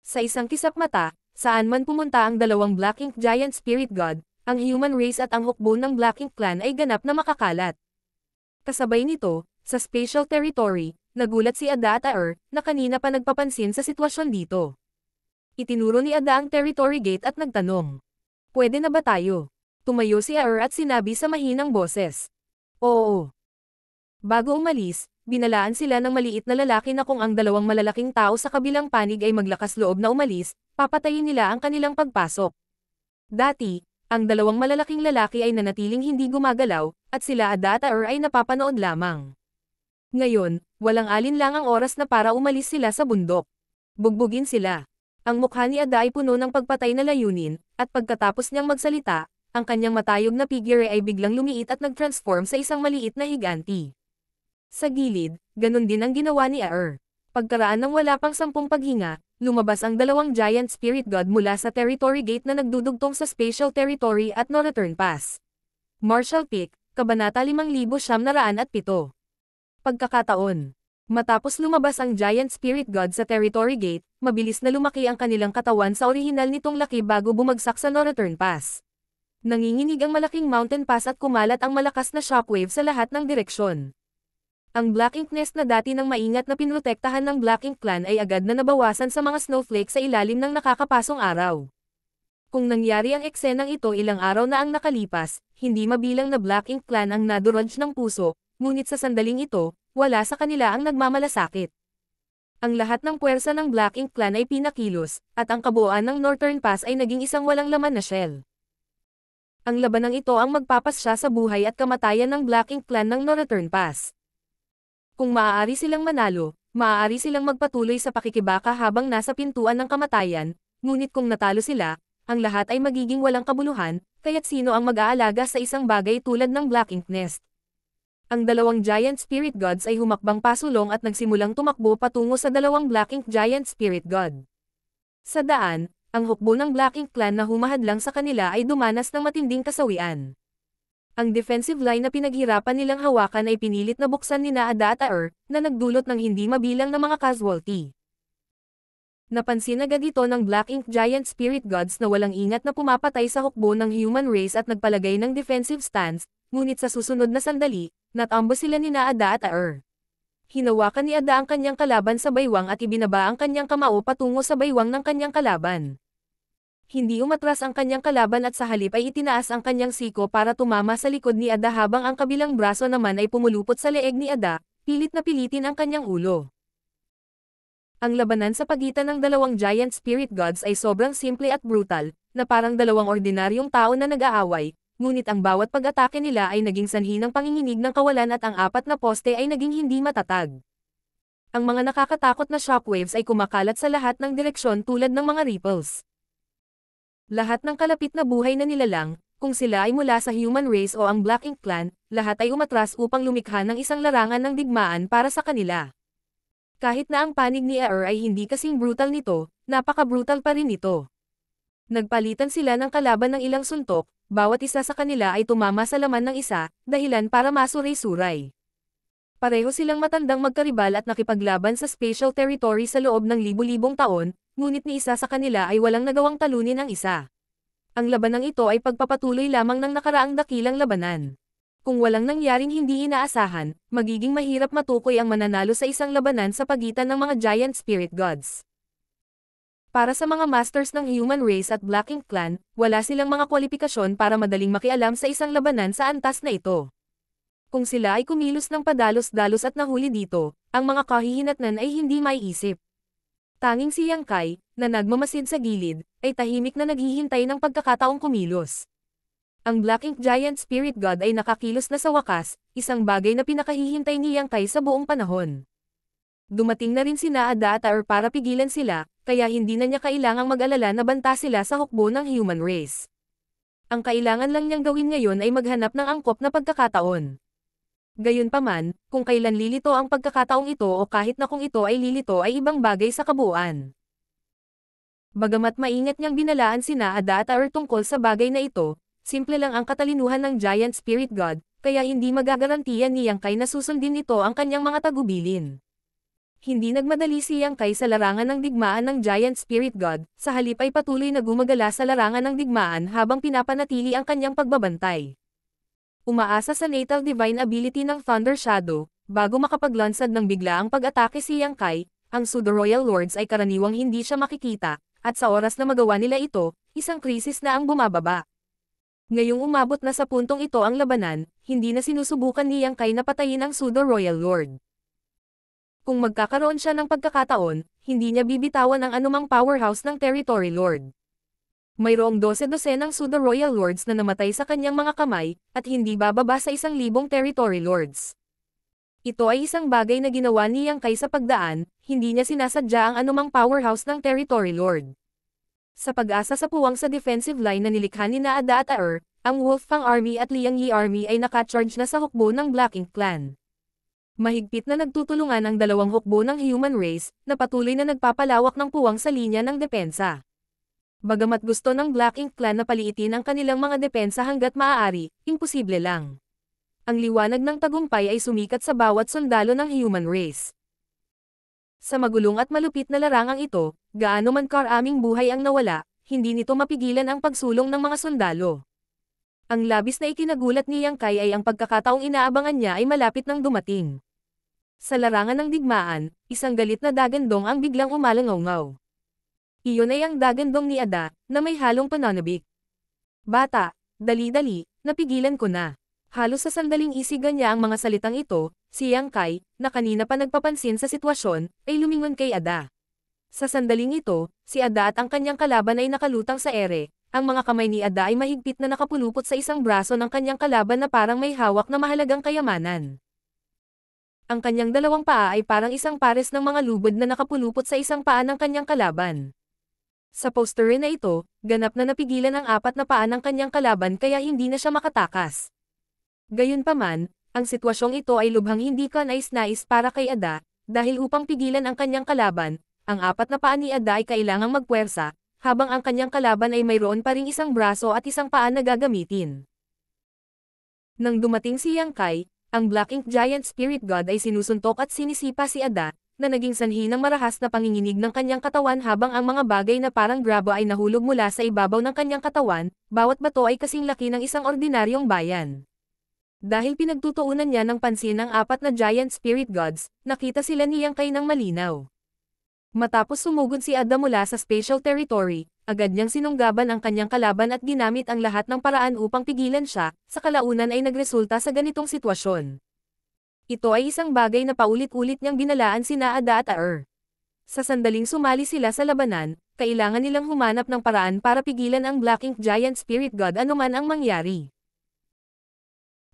Sa isang kisap mata, saan man pumunta ang dalawang Black Ink Giant Spirit God, ang human race at ang hukbo ng Black Ink Clan ay ganap na makakalat. Kasabay nito, sa spatial territory, nagulat si Ada at Aer, na kanina pa nagpapansin sa sitwasyon dito. Itinuro ni Ada ang territory gate at nagtanong. Pwede na ba tayo? Tumayo si Aer at sinabi sa mahinang boses. Oo. Bago umalis, binalaan sila ng maliit na lalaki na kung ang dalawang malalaking tao sa kabilang panig ay maglakas loob na umalis, papatayin nila ang kanilang pagpasok. Dati, ang dalawang malalaking lalaki ay nanatiling hindi gumagalaw, at sila Adata or ay napapanood lamang. Ngayon, walang alin lang ang oras na para umalis sila sa bundok. Bugbugin sila. Ang mukha ni Ada ay puno ng pagpatay na layunin, at pagkatapos niyang magsalita, ang kanyang matayog na figure ay biglang lumiit at nag-transform sa isang maliit na higanti. Sa gilid, ganun din ang ginawa ni Aer. Pagkaraan ng wala pang sampung paghinga, lumabas ang dalawang giant spirit god mula sa territory gate na nagdudugtong sa spatial territory at no return pass. Marshall Peak, Kabanata 5,707. Pagkakataon. Matapos lumabas ang giant spirit god sa territory gate, mabilis na lumaki ang kanilang katawan sa orihinal nitong laki bago bumagsak sa no return pass. Nanginginig ang malaking mountain pass at kumalat ang malakas na shockwave sa lahat ng direksyon. Ang Black Ink Nest na dati ng maingat na pinrotektahan ng Black Ink Clan ay agad na nabawasan sa mga snowflake sa ilalim ng nakakapasong araw. Kung nangyari ang eksenang ito ilang araw na ang nakalipas, hindi mabilang na Black Ink Clan ang nadurudge ng puso, ngunit sa sandaling ito, wala sa kanila ang nagmamalasakit. Ang lahat ng puwersa ng Black Ink Clan ay pinakilos, at ang kabuuan ng Northern Pass ay naging isang walang laman na shell. Ang labanang ito ang magpapasya sa buhay at kamatayan ng Black Ink Clan ng Northern Pass. Kung maaari silang manalo, maaari silang magpatuloy sa pakikibaka habang nasa pintuan ng kamatayan, ngunit kung natalo sila, ang lahat ay magiging walang kabuluhan, kaya't sino ang mag-aalaga sa isang bagay tulad ng Black Ink Nest? Ang dalawang Giant Spirit Gods ay humakbang pasulong at nagsimulang tumakbo patungo sa dalawang Black Ink Giant Spirit God. Sa daan, ang hukbo ng Black Ink Clan na humahadlang sa kanila ay dumanas ng matinding kasawian. Ang defensive line na pinaghirapan nilang hawakan ay pinilit na buksan ni Naada at Aer, na nagdulot ng hindi mabilang na mga casualty. Napansin agad ito ng Black Ink Giant Spirit Gods na walang ingat na pumapatay sa hukbo ng human race at nagpalagay ng defensive stance, ngunit sa susunod na sandali, natambo sila ni Naada at Aer. Hinawakan ni Ada ang kanyang kalaban sa baywang at ibinaba ang kanyang kamao patungo sa baywang ng kanyang kalaban. Hindi umatras ang kanyang kalaban at sa halip ay itinaas ang kanyang siko para tumama sa likod ni Ada habang ang kabilang braso naman ay pumulupot sa leeg ni Ada, pilit na pilitin ang kanyang ulo. Ang labanan sa pagitan ng dalawang giant spirit gods ay sobrang simple at brutal, na parang dalawang ordinaryong tao na nag-aaway, ngunit ang bawat pag-atake nila ay naging sanhi ng panginginig ng kawalan at ang apat na poste ay naging hindi matatag. Ang mga nakakatakot na shockwaves ay kumakalat sa lahat ng direksyon tulad ng mga ripples. Lahat ng kalapit na buhay na nilalang, kung sila ay mula sa human race o ang Black Ink Clan, lahat ay umatras upang lumikha ng isang larangan ng digmaan para sa kanila. Kahit na ang panig ni Aer ay hindi kasing brutal nito, napaka-brutal pa rin ito. Nagpalitan sila ng kalaban ng ilang suntok, bawat isa sa kanila ay tumama sa laman ng isa, dahilan para masuray-suray. Pareho silang matandang magkaribal at nakipaglaban sa special territory sa loob ng libu-libong taon, ngunit ni isa sa kanila ay walang nagawang talunin ang isa. Ang labanang ito ay pagpapatuloy lamang ng nakaraang dakilang labanan. Kung walang nangyaring hindi inaasahan, magiging mahirap matukoy ang mananalo sa isang labanan sa pagitan ng mga giant spirit gods. Para sa mga masters ng human race at Black Ink Clan, wala silang mga kwalifikasyon para madaling makialam sa isang labanan sa antas na ito. Kung sila ay kumilos ng padalos-dalos at nahuli dito, ang mga kahihinatnan ay hindi maiisip. Tanging si Yang Kai, na nagmamasid sa gilid, ay tahimik na naghihintay ng pagkakataong kumilos. Ang Black Ink Giant Spirit God ay nakakilos na sa wakas, isang bagay na pinakahihintay ni Yang Kai sa buong panahon. Dumating na rin si Naada at Aur para pigilan sila, kaya hindi na niya kailangang mag-alala na banta sila sa hukbo ng human race. Ang kailangan lang niyang gawin ngayon ay maghanap ng angkop na pagkakataon. Gayunpaman, kung kailan lilito ang pagkakataong ito o kahit na kung ito ay lilito ay ibang bagay sa kabuuan. Bagamat maingat niyang binalaan sina Ada at Aur tungkol sa bagay na ito, simple lang ang katalinuhan ng Giant Spirit God, kaya hindi magagarantiya ni Yangkai na susundin ito ang kanyang mga tagubilin. Hindi nagmadali si Yangkai sa larangan ng digmaan ng Giant Spirit God, sa halip ay patuloy na gumagala sa larangan ng digmaan habang pinapanatili ang kanyang pagbabantay. Umaasa sa natal divine ability ng Thunder Shadow, bago makapaglansad ng bigla ang pag-atake si Yang Kai, ang pseudo Royal Lords ay karaniwang hindi siya makikita, at sa oras na magawa nila ito, isang krisis na ang bumababa. Ngayong umabot na sa puntong ito ang labanan, hindi na sinusubukan ni Yang Kai na patayin ang pseudo Royal Lord. Kung magkakaroon siya ng pagkakataon, hindi niya bibitawan ang anumang powerhouse ng Territory Lord. Mayroong 12-dosenang pseudo-royal lords na namatay sa kanyang mga kamay, at hindi bababa sa isang libong territory lords. Ito ay isang bagay na ginawa niyang kay sa pagdaan, hindi niya sinasadya ang anumang powerhouse ng territory lord. Sa pag-asa sa puwang sa defensive line na nilikha ni Naada at Aer, ang Wolfang Army at Liang Yi Army ay nakacharge na sa hukbo ng Black Ink Clan. Mahigpit na nagtutulungan ang dalawang hukbo ng human race, na patuloy na nagpapalawak ng puwang sa linya ng depensa. Bagamat gusto ng Black Ink Clan na paliitin ang kanilang mga depensa hanggat maaari, imposible lang. Ang liwanag ng tagumpay ay sumikat sa bawat sundalo ng human race. Sa magulong at malupit na larangang ito, gaano man karaming buhay ang nawala, hindi nito mapigilan ang pagsulong ng mga sundalo. Ang labis na ikinagulat ni Yang Kai ay ang pagkakataong inaabangan niya ay malapit nang dumating. Sa larangan ng digmaan, isang galit na dagandong ang biglang umalangaw-ngaw. Iyon ay ang dagandong ni Ada, na may halong pananabik. Bata, dali-dali, napigilan ko na. Halos sa sandaling isigan niya ang mga salitang ito, si Yang Kai, na kanina pa nagpapansin sa sitwasyon, ay lumingon kay Ada. Sa sandaling ito, si Ada at ang kanyang kalaban ay nakalutang sa ere, ang mga kamay ni Ada ay mahigpit na nakapulupot sa isang braso ng kanyang kalaban na parang may hawak na mahalagang kayamanan. Ang kanyang dalawang paa ay parang isang pares ng mga lubod na nakapulupot sa isang paa ng kanyang kalaban. Sa poster na ito, ganap na napigilan ang apat na paa ng kanyang kalaban kaya hindi na siya makatakas. Gayunpaman, ang sitwasyong ito ay lubhang hindi ka nais-nais para kay Ada, dahil upang pigilan ang kanyang kalaban, ang apat na paa ni Ada ay kailangang magpuwersa, habang ang kanyang kalaban ay mayroon pa ring isang braso at isang paa na gagamitin. Nang dumating si Yang Kai, ang Black Ink Giant Spirit God ay sinusuntok at sinisipa si Ada, na naging sanhi ng marahas na panginginig ng kanyang katawan habang ang mga bagay na parang grabo ay nahulog mula sa ibabaw ng kanyang katawan, bawat bato ay kasing laki ng isang ordinaryong bayan. Dahil pinagtutuunan niya ng pansin ang apat na giant spirit gods, nakita sila niyang kay ng malinaw. Matapos sumugod si Adam mula sa special territory, agad niyang sinunggaban ang kanyang kalaban at ginamit ang lahat ng paraan upang pigilan siya, sa kalaunan ay nagresulta sa ganitong sitwasyon. Ito ay isang bagay na paulit-ulit niyang binalaan sina Ada at Aer. Sa sandaling sumali sila sa labanan, kailangan nilang humanap ng paraan para pigilan ang Black Ink Giant Spirit God anuman ang mangyari.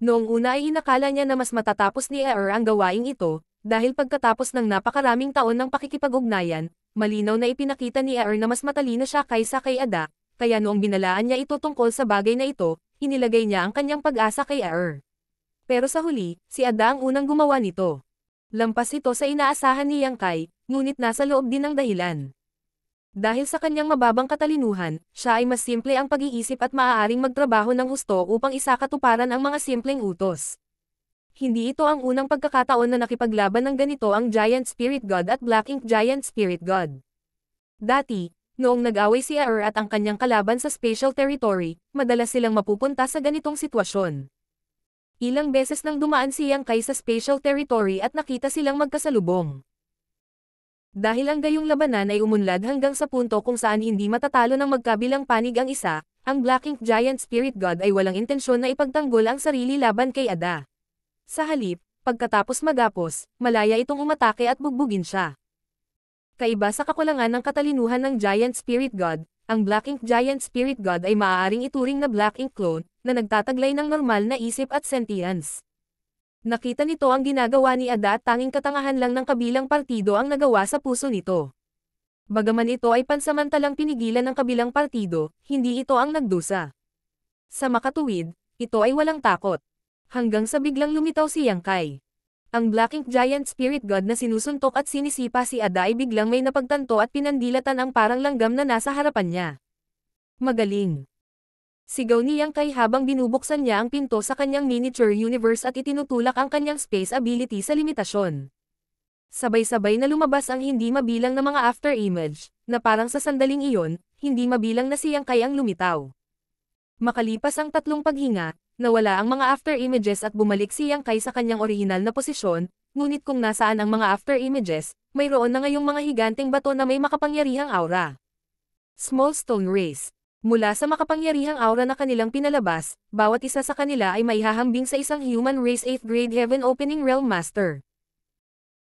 Noong una ay inakala niya na mas matatapos ni Aer ang gawaing ito, dahil pagkatapos ng napakaraming taon ng pakikipag-ugnayan, malinaw na ipinakita ni Aer na mas matalino siya kaysa kay Ada, kaya noong binalaan niya ito tungkol sa bagay na ito, inilagay niya ang kanyang pag-asa kay Aer. Pero sa huli, si Ada ang unang gumawa nito. Lampas ito sa inaasahan ni Yang Kai, ngunit nasa loob din ang dahilan. Dahil sa kanyang mababang katalinuhan, siya ay mas simple ang pag-iisip at maaaring magtrabaho ng husto upang isakatuparan ang mga simpleng utos. Hindi ito ang unang pagkakataon na nakipaglaban ng ganito ang Giant Spirit God at Black Ink Giant Spirit God. Dati, noong nag-away si Aer at ang kanyang kalaban sa Special territory, madalas silang mapupunta sa ganitong sitwasyon. Ilang beses nang dumaan siyang kay sa spatial territory at nakita silang magkasalubong. Dahil ang gayong labanan ay umunlad hanggang sa punto kung saan hindi matatalo ng magkabilang panig ang isa, ang Black Ink Giant Spirit God ay walang intensyon na ipagtanggol ang sarili laban kay Ada. Sa halip, pagkatapos magapos, malaya itong umatake at bugbugin siya. Kaiba sa kakulangan ng katalinuhan ng Giant Spirit God, ang Black Ink Giant Spirit God ay maaaring ituring na Black Ink Clone, na nagtataglay ng normal na isip at sentience. Nakita nito ang ginagawa ni Ada at tanging katangahan lang ng kabilang partido ang nagawa sa puso nito. Bagaman ito ay pansamantalang pinigilan ng kabilang partido, hindi ito ang nagdusa. Sa makatuwid, ito ay walang takot. Hanggang sa biglang lumitaw si Yang Kai. Ang Black Ink Giant Spirit God na sinusuntok at sinisipa si Ada ay biglang may napagtanto at pinandilatan ang parang langgam na nasa harapan niya. Magaling! Sigaw ni Yang Kai habang binubuksan niya ang pinto sa kanyang miniature universe at itinutulak ang kanyang space ability sa limitasyon. Sabay-sabay na lumabas ang hindi mabilang na mga after image, na parang sa sandaling iyon, hindi mabilang na si Yang Kai ang lumitaw. Makalipas ang tatlong paghinga, nawala ang mga after images at bumalik si Yang Kai sa kanyang orihinal na posisyon, ngunit kung nasaan ang mga after images, mayroon na ngayong mga higanteng bato na may makapangyarihang aura. Small Stone Race Mula sa makapangyarihang aura na kanilang pinalabas, bawat isa sa kanila ay maihahambing sa isang human race 8th grade heaven opening realm master.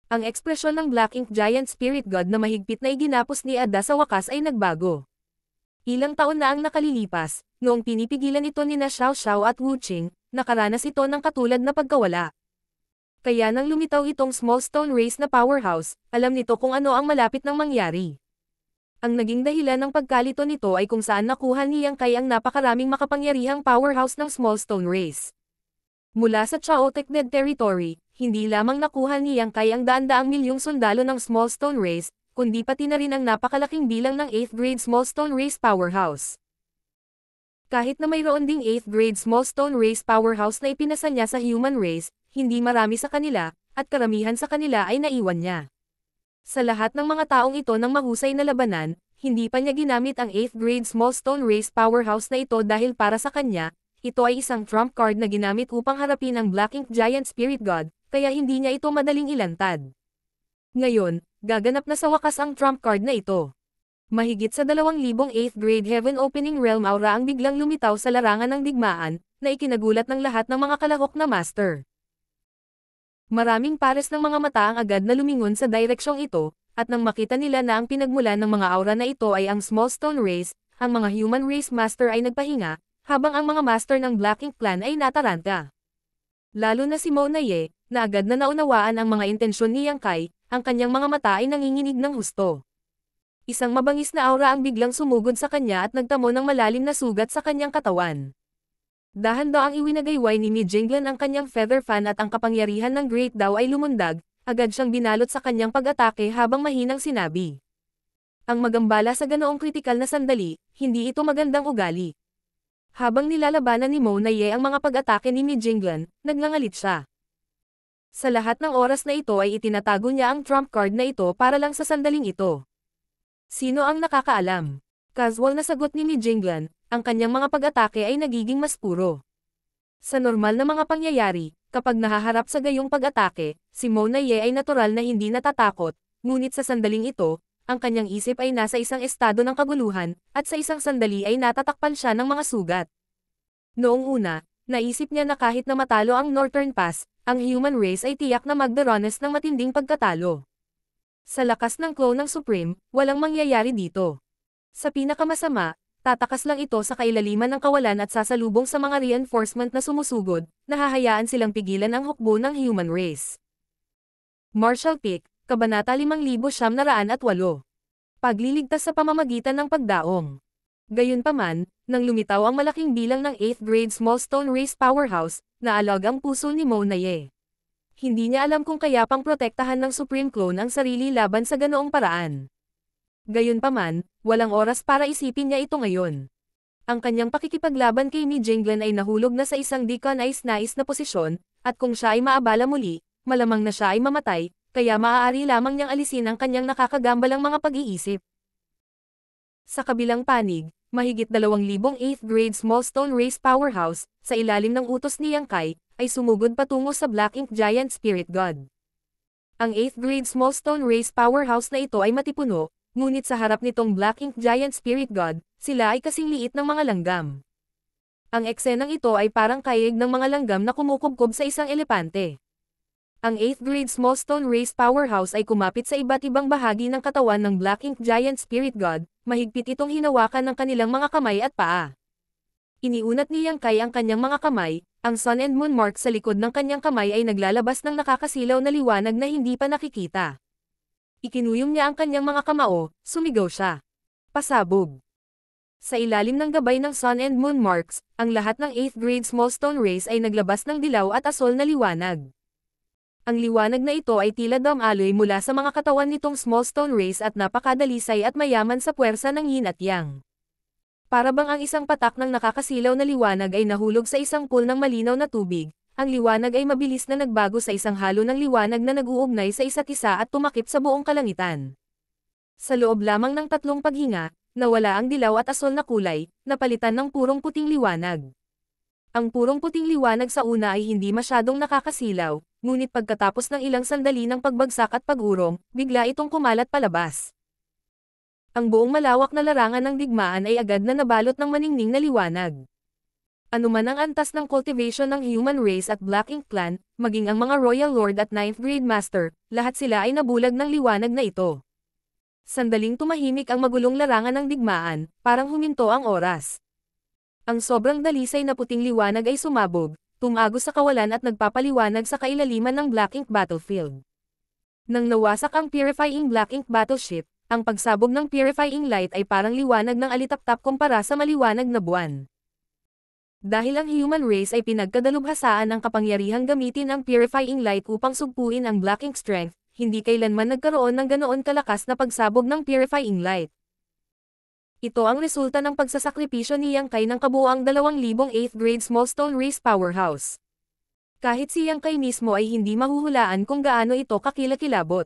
Ang ekspresyon ng Black Ink Giant Spirit God na mahigpit na iginapos ni Ada sa wakas ay nagbago. Ilang taon na ang nakalilipas, noong pinipigilan ito ni na Xiao Xiao at Wu Qing, nakaranas ito ng katulad na pagkawala. Kaya nang lumitaw itong small stone race na powerhouse, alam nito kung ano ang malapit nang mangyari. Ang naging dahilan ng pagkalito nito ay kung saan nakuha ni Yang Kai ang napakaraming makapangyarihang powerhouse ng Small Stone Race. Mula sa chaotic Tekned Territory, hindi lamang nakuha ni Yang Kai ang daan-daang milyong sundalo ng Small Stone Race, kundi pati na rin ang napakalaking bilang ng 8th grade Small Stone Race Powerhouse. Kahit na mayroon ding 8th grade Small Stone Race Powerhouse na ipinasa niya sa human race, hindi marami sa kanila, at karamihan sa kanila ay naiwan niya. Sa lahat ng mga taong ito ng mahusay na labanan, hindi pa niya ginamit ang 8th grade small stone race powerhouse na ito dahil para sa kanya, ito ay isang trump card na ginamit upang harapin ang Black Ink Giant Spirit God, kaya hindi niya ito madaling ilantad. Ngayon, gaganap na sa wakas ang trump card na ito. Mahigit sa 2,000 8th grade Heaven Opening Realm Aura ang biglang lumitaw sa larangan ng digmaan, na ikinagulat ng lahat ng mga kalahok na master. Maraming pares ng mga mata ang agad na lumingon sa direksyong ito, at nang makita nila na ang pinagmulan ng mga aura na ito ay ang Small Stone Race, ang mga Human Race Master ay nagpahinga, habang ang mga Master ng Black Ink Clan ay nataranta. Lalo na si Mona Ye, na agad na naunawaan ang mga intensyon ni Yang Kai, ang kanyang mga mata ay nanginginig ng husto. Isang mabangis na aura ang biglang sumugod sa kanya at nagtamo ng malalim na sugat sa kanyang katawan. Dahan-daang iwinagayway ni Mijinglan ang kanyang feather fan at ang kapangyarihan ng Great Dao ay lumundag, agad siyang binalot sa kanyang pag-atake habang mahinang sinabi. Ang magambala sa ganoong kritikal na sandali, hindi ito magandang ugali. Habang nilalabanan ni Mo na Ye ang mga pag-atake ni Mijinglan, nagngangalit siya. Sa lahat ng oras na ito ay itinatago niya ang trump card na ito para lang sa sandaling ito. Sino ang nakakaalam? Casual na sagot ni Li Jinglan, ang kanyang mga pag-atake ay nagiging mas puro. Sa normal na mga pangyayari, kapag nahaharap sa gayong pag-atake, si Mona Ye ay natural na hindi natatakot, ngunit sa sandaling ito, ang kanyang isip ay nasa isang estado ng kaguluhan, at sa isang sandali ay natatakpan siya ng mga sugat. Noong una, naisip niya na kahit na matalo ang Northern Pass, ang human race ay tiyak na magdarones ng matinding pagkatalo. Sa lakas ng claw ng Supreme, walang mangyayari dito. Sa pinakamasama, tatakas lang ito sa kailaliman ng kawalan at sasalubong sa mga reinforcement na sumusugod, nahahayaan silang pigilan ang hukbo ng human race. Marshall Peak, Kabanata 5908 Pagliligtas sa pamamagitan ng pagdaong Gayunpaman, nang lumitaw ang malaking bilang ng 8th grade small stone race powerhouse, naalag ang puso ni Monaye. Hindi niya alam kung kaya pang protektahan ng Supreme Clone ang sarili laban sa ganoong paraan. Gayunpaman, walang oras para isipin niya ito ngayon. Ang kanyang pakikipaglaban kay ni Jinglen ay nahulog na sa isang di kanais-nais na posisyon, at kung siya ay maabala muli, malamang na siya ay mamatay, kaya maaari lamang niyang alisin ang kanyang nakakagambalang mga pag-iisip. Sa kabilang panig, mahigit 2,000 8th grade small stone race powerhouse, sa ilalim ng utos ni Yang Kai, ay sumugod patungo sa Black Ink Giant Spirit God. Ang 8th grade small stone race powerhouse na ito ay matipuno, Ngunit sa harap nitong Black Ink Giant Spirit God, sila ay kasing liit ng mga langgam. Ang eksenang ito ay parang kayeg ng mga langgam na kumukubkob sa isang elepante. Ang 8th grade Small Stone Race Powerhouse ay kumapit sa iba't ibang bahagi ng katawan ng Black Ink Giant Spirit God, mahigpit itong hinawakan ng kanilang mga kamay at paa. Iniunat ni Yang Kai ang kanyang mga kamay, ang Sun and Moon Mark sa likod ng kanyang kamay ay naglalabas ng nakakasilaw na liwanag na hindi pa nakikita. Ikinuyom niya ang kanyang mga kamao, sumigaw siya. Pasabog. Sa ilalim ng gabay ng Sun and Moon Marks, ang lahat ng 8th grade small stone rays ay naglabas ng dilaw at asol na liwanag. Ang liwanag na ito ay tila damaloy mula sa mga katawan nitong small stone rays at napakadalisay at mayaman sa puwersa ng yin at yang. Para bang ang isang patak ng nakakasilaw na liwanag ay nahulog sa isang pool ng malinaw na tubig, ang liwanag ay mabilis na nagbago sa isang halo ng liwanag na naguugnay sa isa't isa at tumakip sa buong kalangitan. Sa loob lamang ng tatlong paghinga, nawala ang dilaw at asol na kulay, napalitan ng purong puting liwanag. Ang purong puting liwanag sa una ay hindi masyadong nakakasilaw, ngunit pagkatapos ng ilang sandali ng pagbagsak at pagurong, bigla itong kumalat palabas. Ang buong malawak na larangan ng digmaan ay agad na nabalot ng maningning na liwanag anuman ang antas ng cultivation ng human race at Black Ink Clan, maging ang mga Royal Lord at Ninth Grade Master, lahat sila ay nabulag ng liwanag na ito. Sandaling tumahimik ang magulong larangan ng digmaan, parang huminto ang oras. Ang sobrang dalisay na puting liwanag ay sumabog, tumago sa kawalan at nagpapaliwanag sa kailaliman ng Black Ink Battlefield. Nang nawasak ang Purifying Black Ink Battleship, ang pagsabog ng Purifying Light ay parang liwanag ng alitaptap kumpara sa maliwanag na buwan. Dahil ang human race ay pinagkadalubhasaan ng kapangyarihang gamitin ang purifying light upang sugpuin ang black strength, hindi kailanman nagkaroon ng ganoon kalakas na pagsabog ng purifying light. Ito ang resulta ng pagsasakripisyo ni Yang Kai ng kabuoang 2,000 8th grade small stone race powerhouse. Kahit si Yang Kai mismo ay hindi mahuhulaan kung gaano ito kakilakilabot.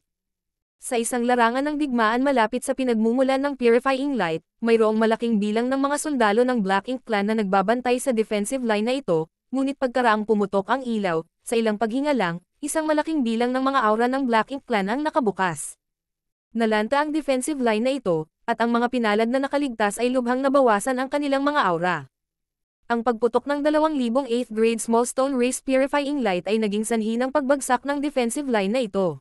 Sa isang larangan ng digmaan malapit sa pinagmumulan ng Purifying Light, mayroong malaking bilang ng mga sundalo ng Black Ink Clan na nagbabantay sa defensive line na ito, ngunit pagkaraang pumutok ang ilaw, sa ilang paghinga lang, isang malaking bilang ng mga aura ng Black Ink Clan ang nakabukas. Nalanta ang defensive line na ito, at ang mga pinalad na nakaligtas ay lubhang nabawasan ang kanilang mga aura. Ang pagputok ng 2008th grade Small Stone Race Purifying Light ay naging sanhi ng pagbagsak ng defensive line na ito.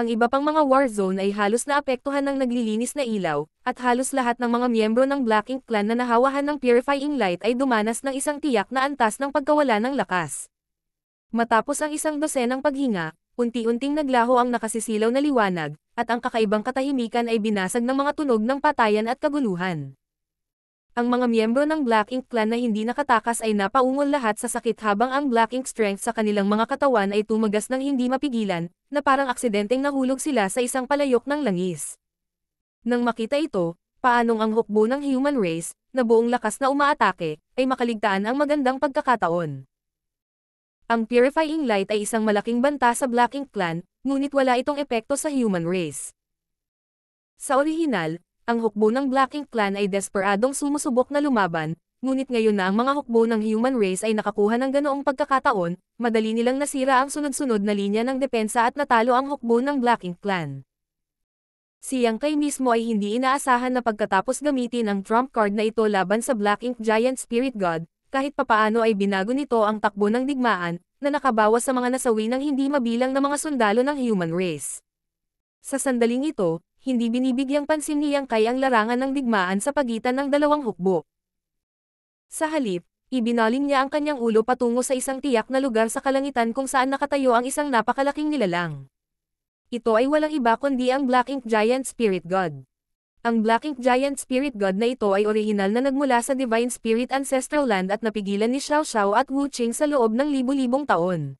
Ang iba pang mga war zone ay halos naapektuhan ng naglilinis na ilaw, at halos lahat ng mga miyembro ng Black Ink Clan na nahawahan ng purifying light ay dumanas ng isang tiyak na antas ng pagkawala ng lakas. Matapos ang isang dosenang paghinga, unti-unting naglaho ang nakasisilaw na liwanag, at ang kakaibang katahimikan ay binasag ng mga tunog ng patayan at kaguluhan ang mga miyembro ng Black Ink Clan na hindi nakatakas ay napaungol lahat sa sakit habang ang Black Ink Strength sa kanilang mga katawan ay tumagas ng hindi mapigilan, na parang aksidenteng nahulog sila sa isang palayok ng langis. Nang makita ito, paanong ang hukbo ng human race, na buong lakas na umaatake, ay makaligtaan ang magandang pagkakataon. Ang Purifying Light ay isang malaking banta sa Black Ink Clan, ngunit wala itong epekto sa human race. Sa orihinal, ang hukbo ng Black Ink Clan ay desperadong sumusubok na lumaban, ngunit ngayon na ang mga hukbo ng human race ay nakakuha ng ganoong pagkakataon, madali nilang nasira ang sunod-sunod na linya ng depensa at natalo ang hukbo ng Black Ink Clan. Si Yang Kai mismo ay hindi inaasahan na pagkatapos gamitin ang trump card na ito laban sa Black Ink Giant Spirit God, kahit papaano ay binago nito ang takbo ng digmaan, na nakabawas sa mga nasawi ng hindi mabilang na mga sundalo ng human race. Sa sandaling ito, hindi binibigyang pansin niyang kay ang larangan ng digmaan sa pagitan ng dalawang hukbo. Sa halip, ibinaling niya ang kanyang ulo patungo sa isang tiyak na lugar sa kalangitan kung saan nakatayo ang isang napakalaking nilalang. Ito ay walang iba kundi ang Black Ink Giant Spirit God. Ang Black Ink Giant Spirit God na ito ay orihinal na nagmula sa Divine Spirit Ancestral Land at napigilan ni Xiao Xiao at Wu Qing sa loob ng libu-libong taon.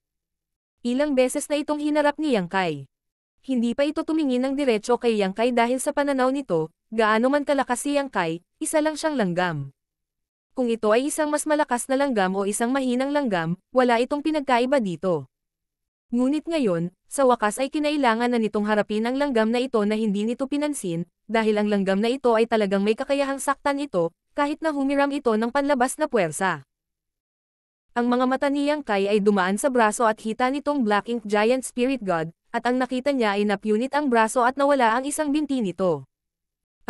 Ilang beses na itong hinarap ni Yang Kai. Hindi pa ito tumingin ng diretso kay Yang Kai dahil sa pananaw nito, gaano man kalakas si Yang Kai, isa lang siyang langgam. Kung ito ay isang mas malakas na langgam o isang mahinang langgam, wala itong pinagkaiba dito. Ngunit ngayon, sa wakas ay kinailangan na nitong harapin ang langgam na ito na hindi nito pinansin, dahil ang langgam na ito ay talagang may kakayahang saktan ito, kahit na humiram ito ng panlabas na puwersa. Ang mga mata ni Yang Kai ay dumaan sa braso at hita nitong Black Ink Giant Spirit God, at ang nakita niya ay napunit ang braso at nawala ang isang binti nito.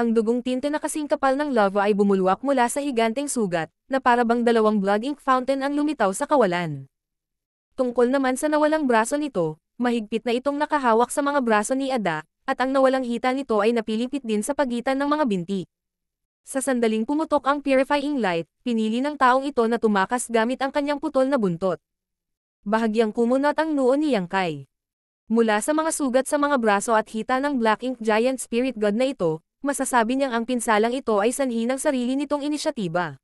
Ang dugong tinte na kasing kapal ng lava ay bumulwak mula sa higanteng sugat, na parabang dalawang blood ink fountain ang lumitaw sa kawalan. Tungkol naman sa nawalang braso nito, mahigpit na itong nakahawak sa mga braso ni Ada, at ang nawalang hita nito ay napilipit din sa pagitan ng mga binti. Sa sandaling pumutok ang purifying light, pinili ng taong ito na tumakas gamit ang kanyang putol na buntot. Bahagyang kumunot ang noo ni Yangkay. Mula sa mga sugat sa mga braso at hita ng Black Ink Giant Spirit God na ito, masasabi niyang ang pinsalang ito ay sanhi ng sarili nitong inisyatiba.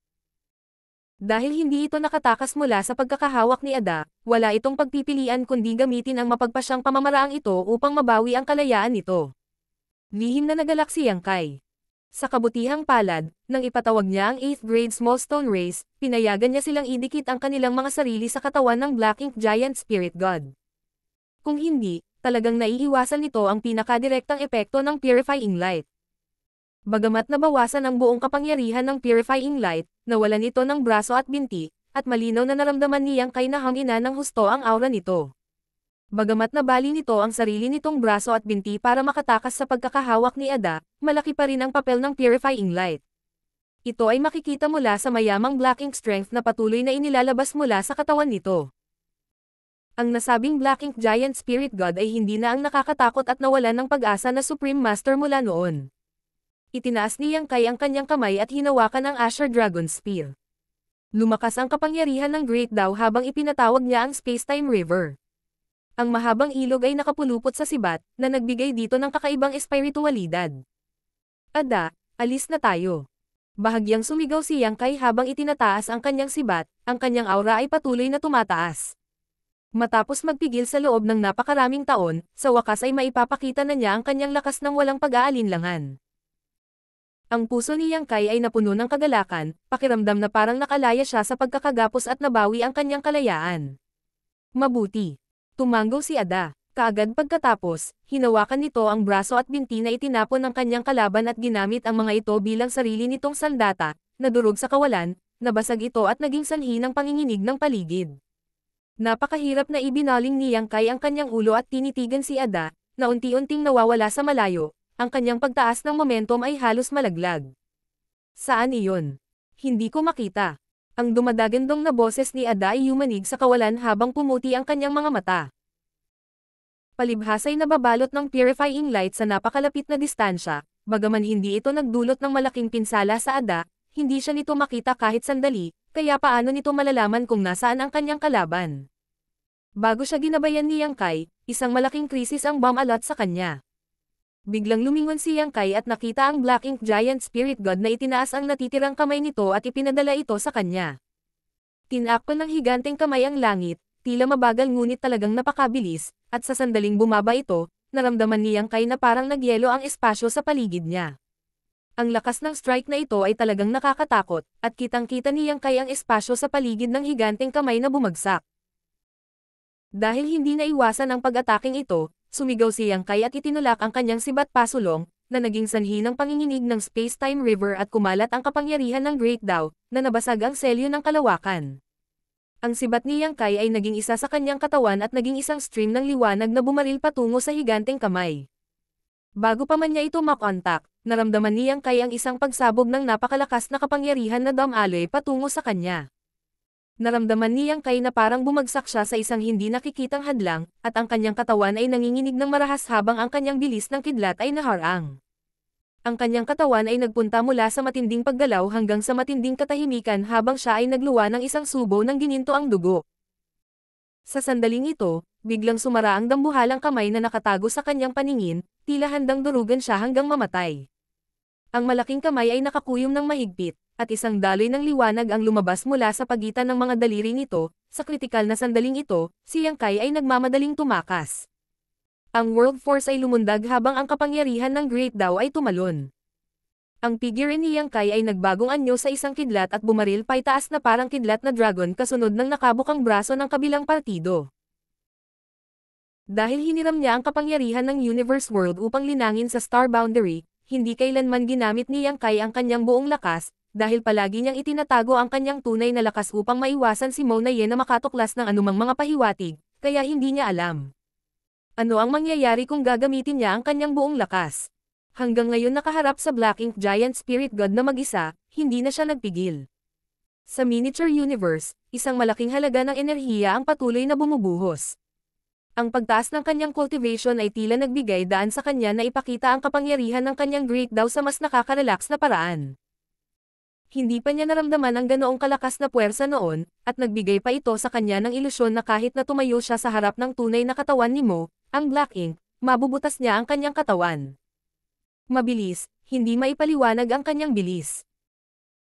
Dahil hindi ito nakatakas mula sa pagkakahawak ni Ada, wala itong pagpipilian kundi gamitin ang mapagpasyang pamamaraang ito upang mabawi ang kalayaan nito. Lihim na nagalak si Yang Kai. Sa kabutihang palad, nang ipatawag niya ang 8th grade small stone race, pinayagan niya silang idikit ang kanilang mga sarili sa katawan ng Black Ink Giant Spirit God. Kung hindi, talagang naiiwasan nito ang pinakadirektang epekto ng purifying light. Bagamat nabawasan ang buong kapangyarihan ng purifying light, nawalan ito ng braso at binti, at malinaw na naramdaman niyang kay nahangina ng husto ang aura nito. Bagamat nabali nito ang sarili nitong braso at binti para makatakas sa pagkakahawak ni Ada, malaki pa rin ang papel ng purifying light. Ito ay makikita mula sa mayamang blocking strength na patuloy na inilalabas mula sa katawan nito. Ang nasabing Black Ink Giant Spirit God ay hindi na ang nakakatakot at nawalan ng pag-asa na Supreme Master mula noon. Itinaas ni Yang Kai ang kanyang kamay at hinawakan ang Asher Dragon Spear. Lumakas ang kapangyarihan ng Great Dao habang ipinatawag niya ang Space-Time River. Ang mahabang ilog ay nakapulupot sa sibat, na nagbigay dito ng kakaibang espiritualidad. Ada, alis na tayo. Bahagyang sumigaw si Yang Kai habang itinataas ang kanyang sibat, ang kanyang aura ay patuloy na tumataas. Matapos magpigil sa loob ng napakaraming taon, sa wakas ay maipapakita na niya ang kanyang lakas ng walang pag-aalinlangan. Ang puso ni Yang Kai ay napuno ng kagalakan, pakiramdam na parang nakalaya siya sa pagkakagapos at nabawi ang kanyang kalayaan. Mabuti. Tumanggaw si Ada. Kaagad pagkatapos, hinawakan nito ang braso at binti na itinapon ng kanyang kalaban at ginamit ang mga ito bilang sarili nitong sandata, nadurog sa kawalan, nabasag ito at naging sanhi ng panginginig ng paligid. Napakahirap na ibinaling ni Yang Kai ang kanyang ulo at tinitigan si Ada, na unti-unting nawawala sa malayo, ang kanyang pagtaas ng momentum ay halos malaglag. Saan iyon? Hindi ko makita. Ang dumadagandong na boses ni Ada ay yumanig sa kawalan habang pumuti ang kanyang mga mata. Palibhas ay nababalot ng purifying light sa napakalapit na distansya, bagaman hindi ito nagdulot ng malaking pinsala sa Ada, hindi siya nito makita kahit sandali, kaya paano nito malalaman kung nasaan ang kanyang kalaban? Bago siya ginabayan ni Yang Kai, isang malaking krisis ang bumalat sa kanya. Biglang lumingon si Yang Kai at nakita ang Black Ink Giant Spirit God na itinaas ang natitirang kamay nito at ipinadala ito sa kanya. Tinakpan ng higanteng kamay ang langit, tila mabagal ngunit talagang napakabilis, at sa sandaling bumaba ito, naramdaman ni Yang Kai na parang nagyelo ang espasyo sa paligid niya. Ang lakas ng strike na ito ay talagang nakakatakot, at kitang-kita niyang kay ang espasyo sa paligid ng higanteng kamay na bumagsak. Dahil hindi naiwasan ang pag-ataking ito, sumigaw si Yang Kai at itinulak ang kanyang sibat pasulong, na naging sanhi ng panginginig ng space-time river at kumalat ang kapangyarihan ng Great Dao, na nabasag ang selyo ng kalawakan. Ang sibat ni Yang Kai ay naging isa sa kanyang katawan at naging isang stream ng liwanag na bumaril patungo sa higanteng kamay. Bago pa man niya ito makontak, naramdaman niyang kayang isang pagsabog ng napakalakas na kapangyarihan na damaloy patungo sa kanya. Naramdaman niyang kay na parang bumagsak siya sa isang hindi nakikitang hadlang, at ang kanyang katawan ay nanginginig ng marahas habang ang kanyang bilis ng kidlat ay naharang. Ang kanyang katawan ay nagpunta mula sa matinding paggalaw hanggang sa matinding katahimikan habang siya ay nagluwa ng isang subo ng gininto ang dugo. Sa sandaling ito, biglang sumara ang dambuhalang kamay na nakatago sa kanyang paningin, tila handang durugan siya hanggang mamatay. Ang malaking kamay ay nakakuyom ng mahigpit, at isang daloy ng liwanag ang lumabas mula sa pagitan ng mga daliri nito, sa kritikal na sandaling ito, si Yang Kai ay nagmamadaling tumakas. Ang World Force ay lumundag habang ang kapangyarihan ng Great Dao ay tumalon. Ang figure ni Yang Kai ay nagbagong anyo sa isang kidlat at bumaril pa taas na parang kidlat na dragon kasunod ng nakabukang braso ng kabilang partido. Dahil hiniram niya ang kapangyarihan ng Universe World upang linangin sa Star Boundary, hindi kailanman ginamit ni Yang Kai ang kanyang buong lakas, dahil palagi niyang itinatago ang kanyang tunay na lakas upang maiwasan si Mona Ye na makatuklas ng anumang mga pahiwatig, kaya hindi niya alam. Ano ang mangyayari kung gagamitin niya ang kanyang buong lakas? Hanggang ngayon nakaharap sa Black Ink Giant Spirit God na mag-isa, hindi na siya nagpigil. Sa miniature universe, isang malaking halaga ng enerhiya ang patuloy na bumubuhos. Ang pagtaas ng kanyang cultivation ay tila nagbigay daan sa kanya na ipakita ang kapangyarihan ng kanyang great daw sa mas nakakarelax na paraan. Hindi pa niya naramdaman ang ganoong kalakas na puwersa noon, at nagbigay pa ito sa kanya ng ilusyon na kahit na tumayo siya sa harap ng tunay na katawan ni Mo, ang Black Ink, mabubutas niya ang kanyang katawan. Mabilis, hindi maipaliwanag ang kanyang bilis.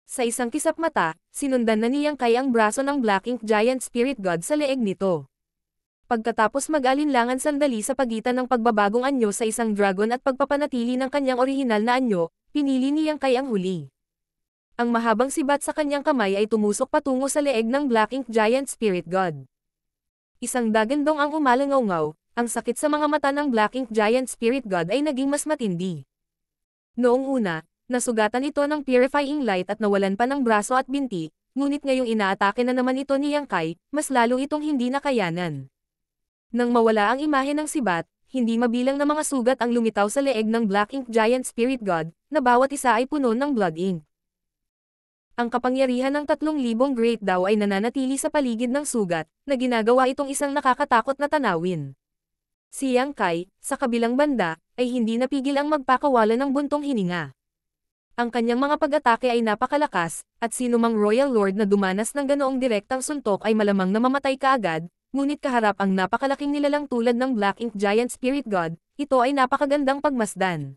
Sa isang kisap mata, sinundan na niyang kay ang braso ng Black Ink Giant Spirit God sa leeg nito. Pagkatapos mag-alinlangan sandali sa pagitan ng pagbabagong anyo sa isang dragon at pagpapanatili ng kanyang orihinal na anyo, pinili niyang kay ang huli. Ang mahabang sibat sa kanyang kamay ay tumusok patungo sa leeg ng Black Ink Giant Spirit God. Isang dagandong ang umalangaw ang sakit sa mga mata ng Black Ink Giant Spirit God ay naging mas matindi. Noong una, nasugatan ito ng purifying light at nawalan pa ng braso at binti, ngunit ngayong inaatake na naman ito ni Yang Kai, mas lalo itong hindi nakayanan. Nang mawala ang imahe ng sibat, hindi mabilang na mga sugat ang lumitaw sa leeg ng Black Ink Giant Spirit God, na bawat isa ay puno ng blood ink. Ang kapangyarihan ng 3,000 Great Daw ay nananatili sa paligid ng sugat, na ginagawa itong isang nakakatakot na tanawin. Si Yang Kai, sa kabilang banda, ay hindi napigil ang magpakawala ng buntong hininga. Ang kanyang mga pag-atake ay napakalakas, at sinumang Royal Lord na dumanas ng ganoong direktang suntok ay malamang na mamatay kaagad, Ngunit kaharap ang napakalaking nilalang tulad ng Black Ink Giant Spirit God, ito ay napakagandang pagmasdan.